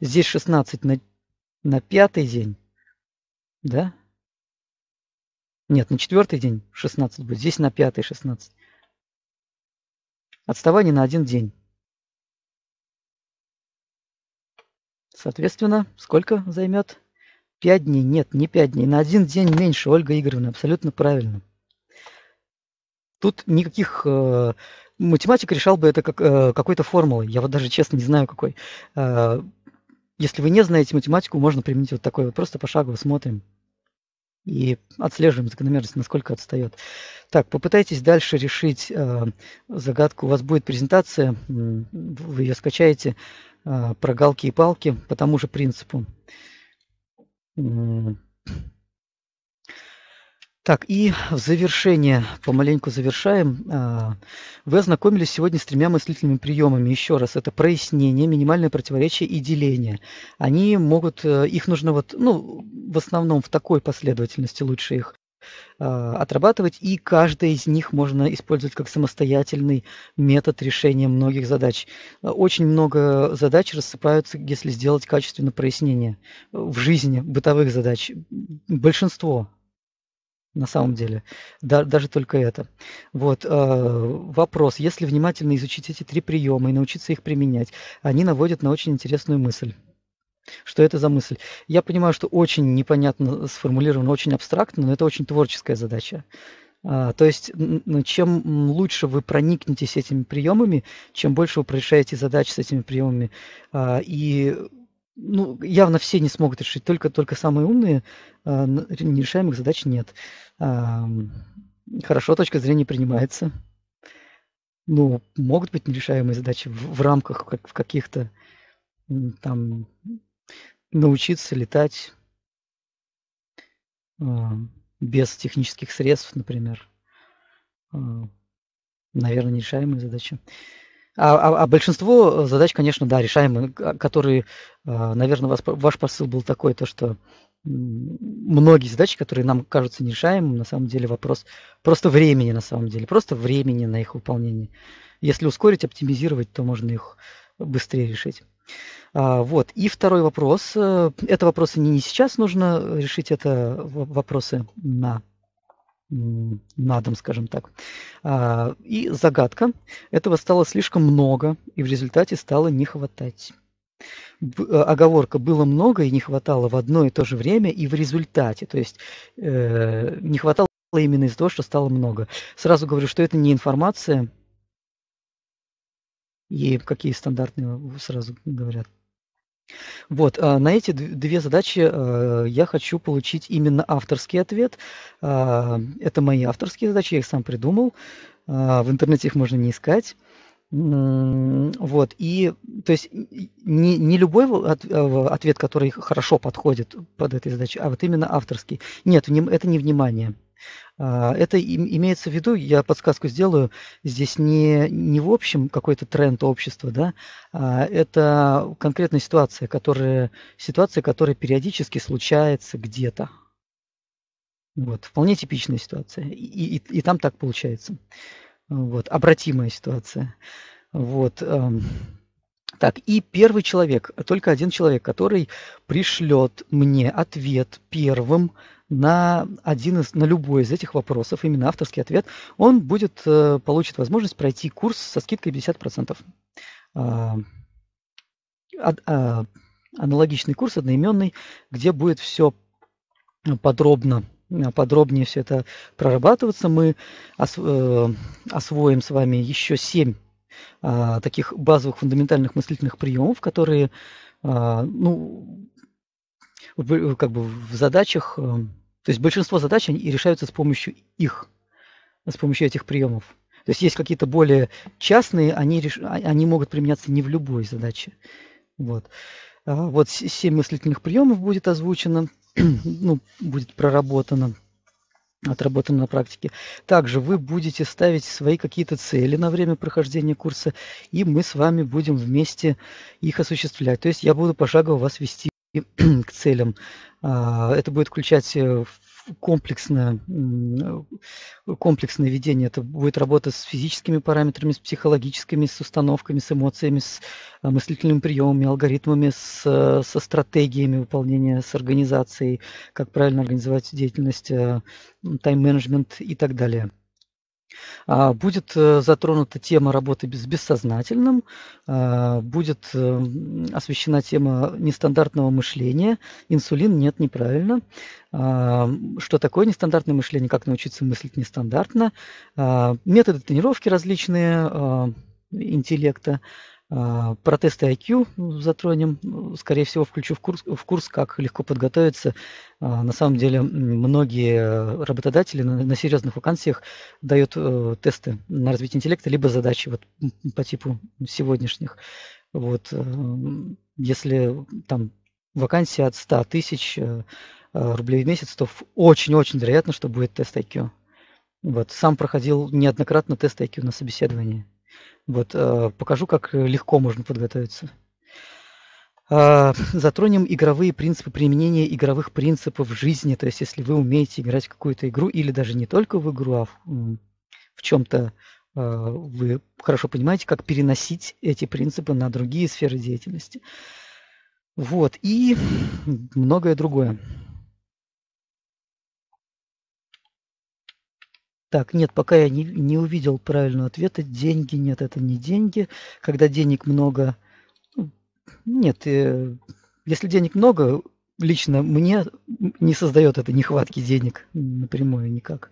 Здесь 16 на, на пятый день. Да? Нет, на четвертый день 16 будет. Здесь на пятый 16. Отставание на один день. Соответственно, сколько займет? 5 дней. Нет, не 5 дней. На один день меньше, Ольга Игоревна. Абсолютно правильно. Тут никаких э, математик решал бы это как, э, какой-то формулой. Я вот даже честно не знаю какой. Э, если вы не знаете математику, можно применить вот такой вот. Просто пошагово смотрим и отслеживаем закономерность, насколько отстает. Так, попытайтесь дальше решить э, загадку. У вас будет презентация, вы ее скачаете э, про галки и палки по тому же принципу. Так, и в завершение, помаленьку завершаем. А, вы ознакомились сегодня с тремя мыслительными приемами. Еще раз, это прояснение, минимальное противоречие и деление. Они могут, э, их нужно вот, ну, в основном в такой последовательности лучше их а, отрабатывать, и каждый из них можно использовать как самостоятельный метод решения многих задач. Очень много задач рассыпаются, если сделать качественное прояснение в жизни бытовых задач. Большинство на самом деле. Да, даже только это. Вот э, вопрос. Если внимательно изучить эти три приема и научиться их применять, они наводят на очень интересную мысль. Что это за мысль? Я понимаю, что очень непонятно сформулировано, очень абстрактно, но это очень творческая задача. А, то есть, чем лучше вы проникнетесь этими приемами, чем больше вы решаете задачи с этими приемами, а, и ну, явно все не смогут решить, только, только самые умные, э, а, нерешаемых задач нет. Э, хорошо, точка зрения принимается. Ну, могут быть нерешаемые задачи в, в рамках как, в каких-то, там, научиться летать э, без технических средств, например. Э, наверное, нерешаемые задачи. А, а, а большинство э, задач, конечно, да, решаемые, а, которые, э, наверное, вас, ваш посыл был такой, то что многие задачи, которые нам кажутся нерешаемыми, на самом деле вопрос просто времени, на самом деле, просто времени на их выполнение. Если ускорить, оптимизировать, то можно их быстрее решить. А, вот. И второй вопрос. Э, это вопросы не, не сейчас нужно решить, это вопросы на на дом, скажем так. А, и загадка. Этого стало слишком много, и в результате стало не хватать. Э, оговорка было много и не хватало в одно и то же время и в результате. То есть э, не хватало именно из-за того, что стало много. Сразу говорю, что это не информация. И какие стандартные сразу говорят. Вот, а, на эти две задачи а, я хочу получить именно авторский ответ. А, это мои авторские задачи, я их сам придумал. В интернете их можно не искать. Вот, и, то есть, не, не любой ответ, который хорошо подходит под этой задачей, а вот именно авторский. Нет, это не внимание. А, это имеется в виду, я подсказку сделаю, здесь не, не в общем какой-то тренд общества, да, а это конкретная ситуация, которая, ситуация, которая периодически случается где-то. Вот, вполне типичная ситуация. И, и, и там так получается. Вот, обратимая ситуация. Вот. Эм, так, и первый человек, только один человек, который пришлет мне ответ первым на один из, на любой из этих вопросов, именно авторский ответ, он будет, э, получит возможность пройти курс со скидкой 50%. А, а, аналогичный курс, одноименный, где будет все подробно подробнее все это прорабатываться. Мы э, освоим с вами еще 7 а, таких базовых фундаментальных мыслительных приемов, которые а, ну, как бы в задачах, э, то есть большинство задач они решаются с помощью их, с помощью этих приемов. То есть есть какие-то более частные, они, реш... А, они могут применяться не в любой задаче. Вот. вот семь мыслительных приемов будет озвучено, ну, будет проработано отработано на практике. Также вы будете ставить свои какие-то цели на время прохождения курса, и мы с вами будем вместе их осуществлять. То есть я буду пошагово вас вести к целям. А, это будет включать э, комплексное, комплексное ведение. Это будет работа с физическими параметрами, с психологическими, с установками, с эмоциями, с э, мыслительными приемами, алгоритмами, с, э, со стратегиями выполнения, с организацией, как правильно организовать деятельность, э, тайм-менеджмент и так далее. А, будет э, затронута тема работы с бессознательным, а, будет эм, освещена тема нестандартного мышления. Инсулин нет, неправильно. А, что такое нестандартное мышление, как научиться мыслить нестандартно, методы тренировки различные интеллекта, а, протесты IQ ну, затронем, ну, скорее всего, включу в курс, в курс, как легко подготовиться. А, на самом деле, многие работодатели на, на серьезных вакансиях дают э, тесты на развитие интеллекта, либо задачи вот, по типу сегодняшних. Вот, э, если там вакансия от 100 тысяч э, рублей в месяц, то очень-очень вероятно, что будет тест IQ. Вот, сам проходил неоднократно тест IQ на собеседовании. Вот, э, покажу, как э, легко можно подготовиться. А, затронем игровые принципы применения игровых принципов в жизни. То есть, если вы умеете играть в какую-то игру, или даже не только в игру, а в, в чем-то а, вы хорошо понимаете, как переносить эти принципы на другие сферы деятельности. Вот, и многое другое. Так, нет, пока я не, не увидел правильного ответа. Деньги, нет, это не деньги. Когда денег много... Ну, нет, э, если денег много, лично мне не создает это нехватки денег напрямую никак.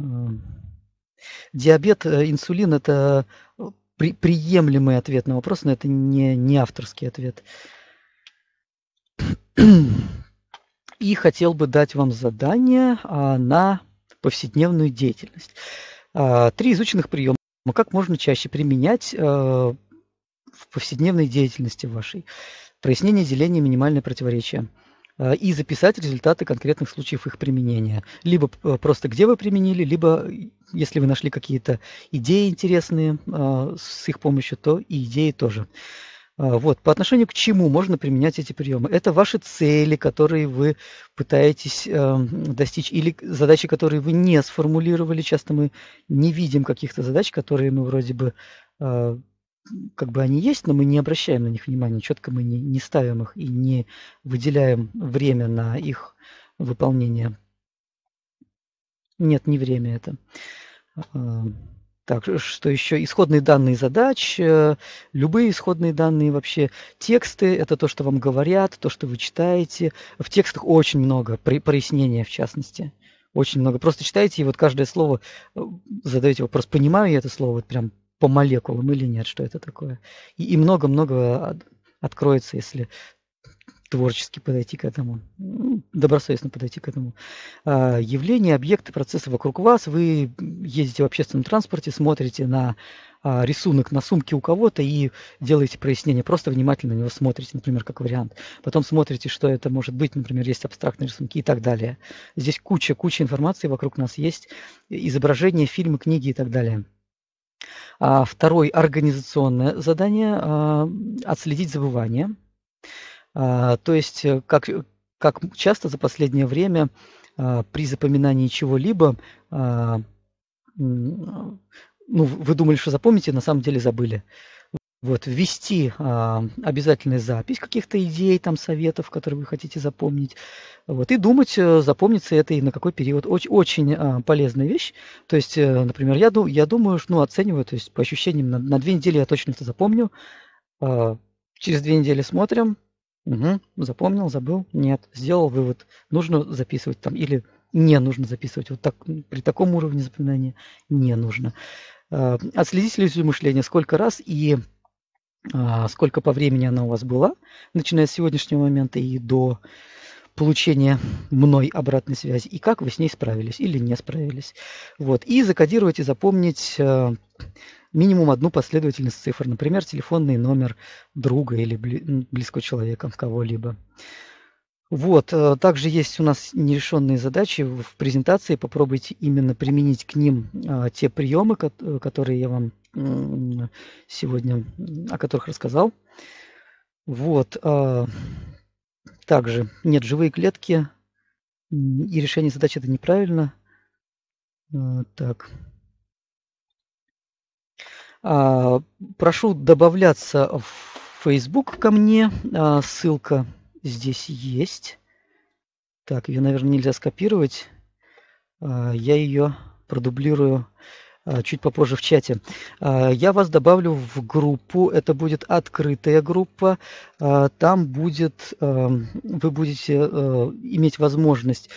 А, диабет, э, инсулин – это э, при, приемлемый ответ на вопрос, но это не, не авторский ответ. И хотел бы дать вам задание а на повседневную деятельность. А, три изученных приема. Как можно чаще применять э, в повседневной деятельности вашей? Прояснение деления минимальное противоречие э, и записать результаты конкретных случаев их применения. Либо э, просто где вы применили, либо если вы нашли какие-то идеи интересные с их помощью, то и идеи тоже. А, вот. По отношению к чему можно применять эти приемы? Это ваши цели, которые вы пытаетесь э, достичь, или задачи, которые вы не сформулировали. Часто мы не видим каких-то задач, которые мы ну, вроде бы э, как бы они есть, но мы не обращаем на них внимания, четко мы не, не ставим их и не выделяем время на их выполнение. Нет, не время это. А, так, э, что еще? Исходные данные задач, э, любые исходные данные вообще. Тексты – это то, что вам говорят, то, что вы читаете. В текстах очень много прояснения, в частности. Очень много. Просто читаете, и вот каждое слово э, задаете вопрос, понимаю я это слово вот прям по молекулам или нет, что это такое. И много-много а, откроется, если творчески подойти к этому, добросовестно подойти к этому. А, явления, объекты, процессы вокруг вас. Вы ездите в общественном транспорте, смотрите на а, рисунок на сумке у кого-то и делаете прояснение. Просто внимательно на него смотрите, например, как вариант. Потом смотрите, что это может быть, например, есть абстрактные рисунки и так далее. Здесь куча-куча информации вокруг нас есть, изображения, фильмы, книги и так далее. А, второе организационное задание а, отследить забывание. А, то есть, э, как, э, как часто за последнее время а, при запоминании чего-либо, а, ну, вы думали, что запомните, на самом деле забыли. Вот, ввести обязательную запись каких-то идей, там, советов, которые вы хотите запомнить. Вот, и думать, э, запомнится это и на какой период. Очень, очень полезная вещь. То есть, например, я, я думаю, ну, оцениваю, то есть по ощущениям, на, на две недели я точно это запомню. через две недели смотрим, Угу. Запомнил, забыл? Нет. Сделал вывод. Нужно записывать там или не нужно записывать. Вот так при таком уровне запоминания не нужно. А, отследите иллюзию мышления сколько раз и а, сколько по времени она у вас была, начиная с сегодняшнего момента и до получения мной обратной связи, и как вы с ней справились или не справились. Вот. И закодировать и запомнить а, минимум одну последовательность цифр, например, телефонный номер друга или близкого человека, кого-либо. Вот, э, также есть у нас нерешенные задачи в презентации. Попробуйте именно применить к ним а, те приемы, э, которые я вам сегодня, о которых рассказал. Вот, а, также нет живые клетки и решение задачи это неправильно. Э, так, а, прошу добавляться в Facebook ко мне. А, ссылка здесь есть. Так, ее, наверное, нельзя скопировать. А, я ее продублирую чуть попозже в чате. Я вас добавлю в группу. Это будет открытая группа. Там будет, вы будете иметь возможность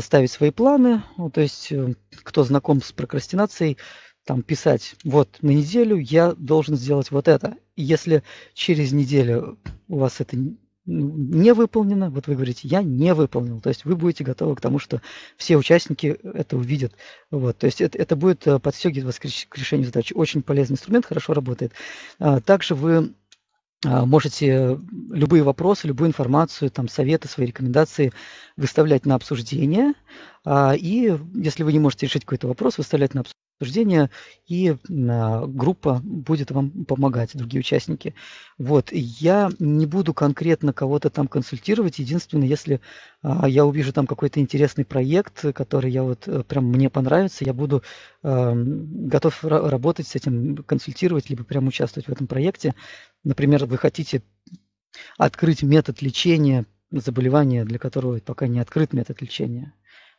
ставить свои планы. Ну, то есть, э, кто знаком с прокрастинацией, там писать, вот на неделю я должен сделать вот это. если через неделю у вас это не выполнено, вот вы говорите, я не выполнил. То есть вы будете готовы к тому, что все участники это увидят. Вот, то есть это, это будет э, подстегивать вас к решению задачи. Очень полезный инструмент, хорошо работает. А, также вы а, можете любые вопросы, любую информацию, там, советы, свои рекомендации выставлять на обсуждение. А, и если вы не можете решить какой-то вопрос, выставлять на обсуждение обсуждения, и а, группа будет вам помогать, другие участники. Вот, я не буду конкретно кого-то там консультировать, единственное, если а, я увижу там какой-то интересный проект, который я вот э, прям мне понравится, я буду эм, готов работать с этим, консультировать, либо прям участвовать в этом проекте. Например, вы хотите открыть метод лечения заболевания, для которого пока не открыт метод лечения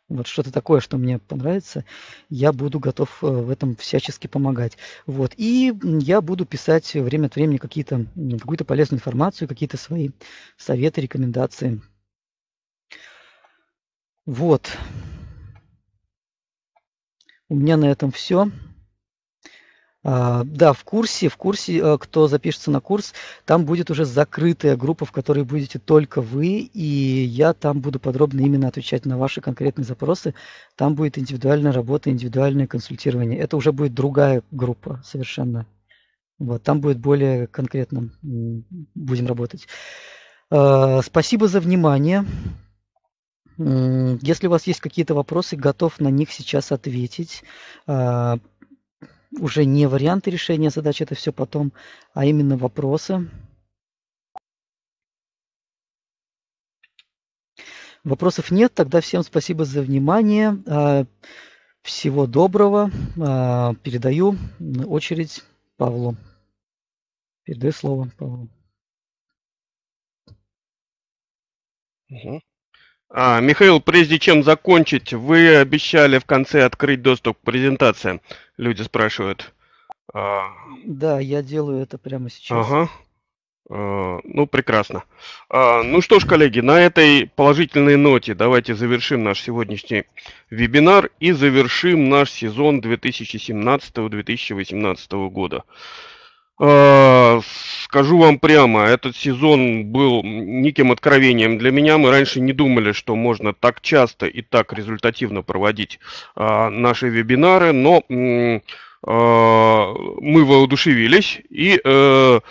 вот что-то такое, что мне понравится, я буду готов э, в этом всячески помогать. Вот. И я буду писать время от времени какие-то, какую-то полезную информацию, какие-то свои советы, рекомендации. Вот. У меня на этом все. А, да, в курсе, в курсе, э, кто запишется на курс, там будет уже закрытая группа, в которой будете только вы, и я там буду подробно именно отвечать на ваши конкретные запросы. Там будет индивидуальная работа, индивидуальное консультирование. Это уже будет другая группа совершенно. Вот, там будет более конкретно, будем работать. А, спасибо за внимание. Если у вас есть какие-то вопросы, готов на них сейчас ответить. А, уже не варианты решения задач, это все потом, а именно вопросы. Вопросов нет, тогда всем спасибо за внимание. А, всего доброго. А, передаю очередь Павлу. Передаю слово Павлу. Угу. А, Михаил, прежде чем закончить, вы обещали в конце открыть доступ к презентациям. Люди спрашивают. А... Да, я делаю это прямо сейчас. Ага. А, ну, прекрасно. А, ну что ж, коллеги, на этой положительной ноте давайте завершим наш сегодняшний вебинар и завершим наш сезон 2017-2018 года. Э, скажу вам прямо, этот сезон был неким откровением для меня. Мы раньше не думали, что можно так часто и так результативно проводить э, наши вебинары, но э, мы воодушевились и с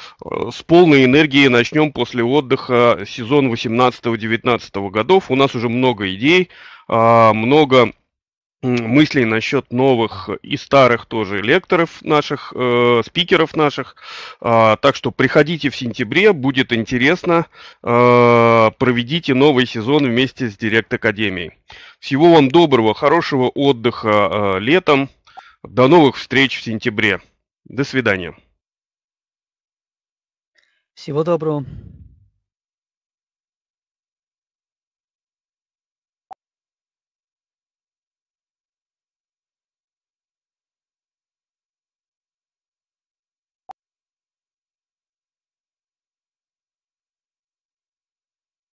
полной энергией начнем после отдыха сезон 18-19 годов. У нас уже много идей, много мыслей насчет новых и старых тоже лекторов наших, э, спикеров наших. Э, так что приходите в сентябре, будет интересно. Э, проведите новый сезон вместе с Директ Академией. Всего вам доброго, хорошего отдыха э, летом. До новых встреч в сентябре. До свидания. Всего доброго.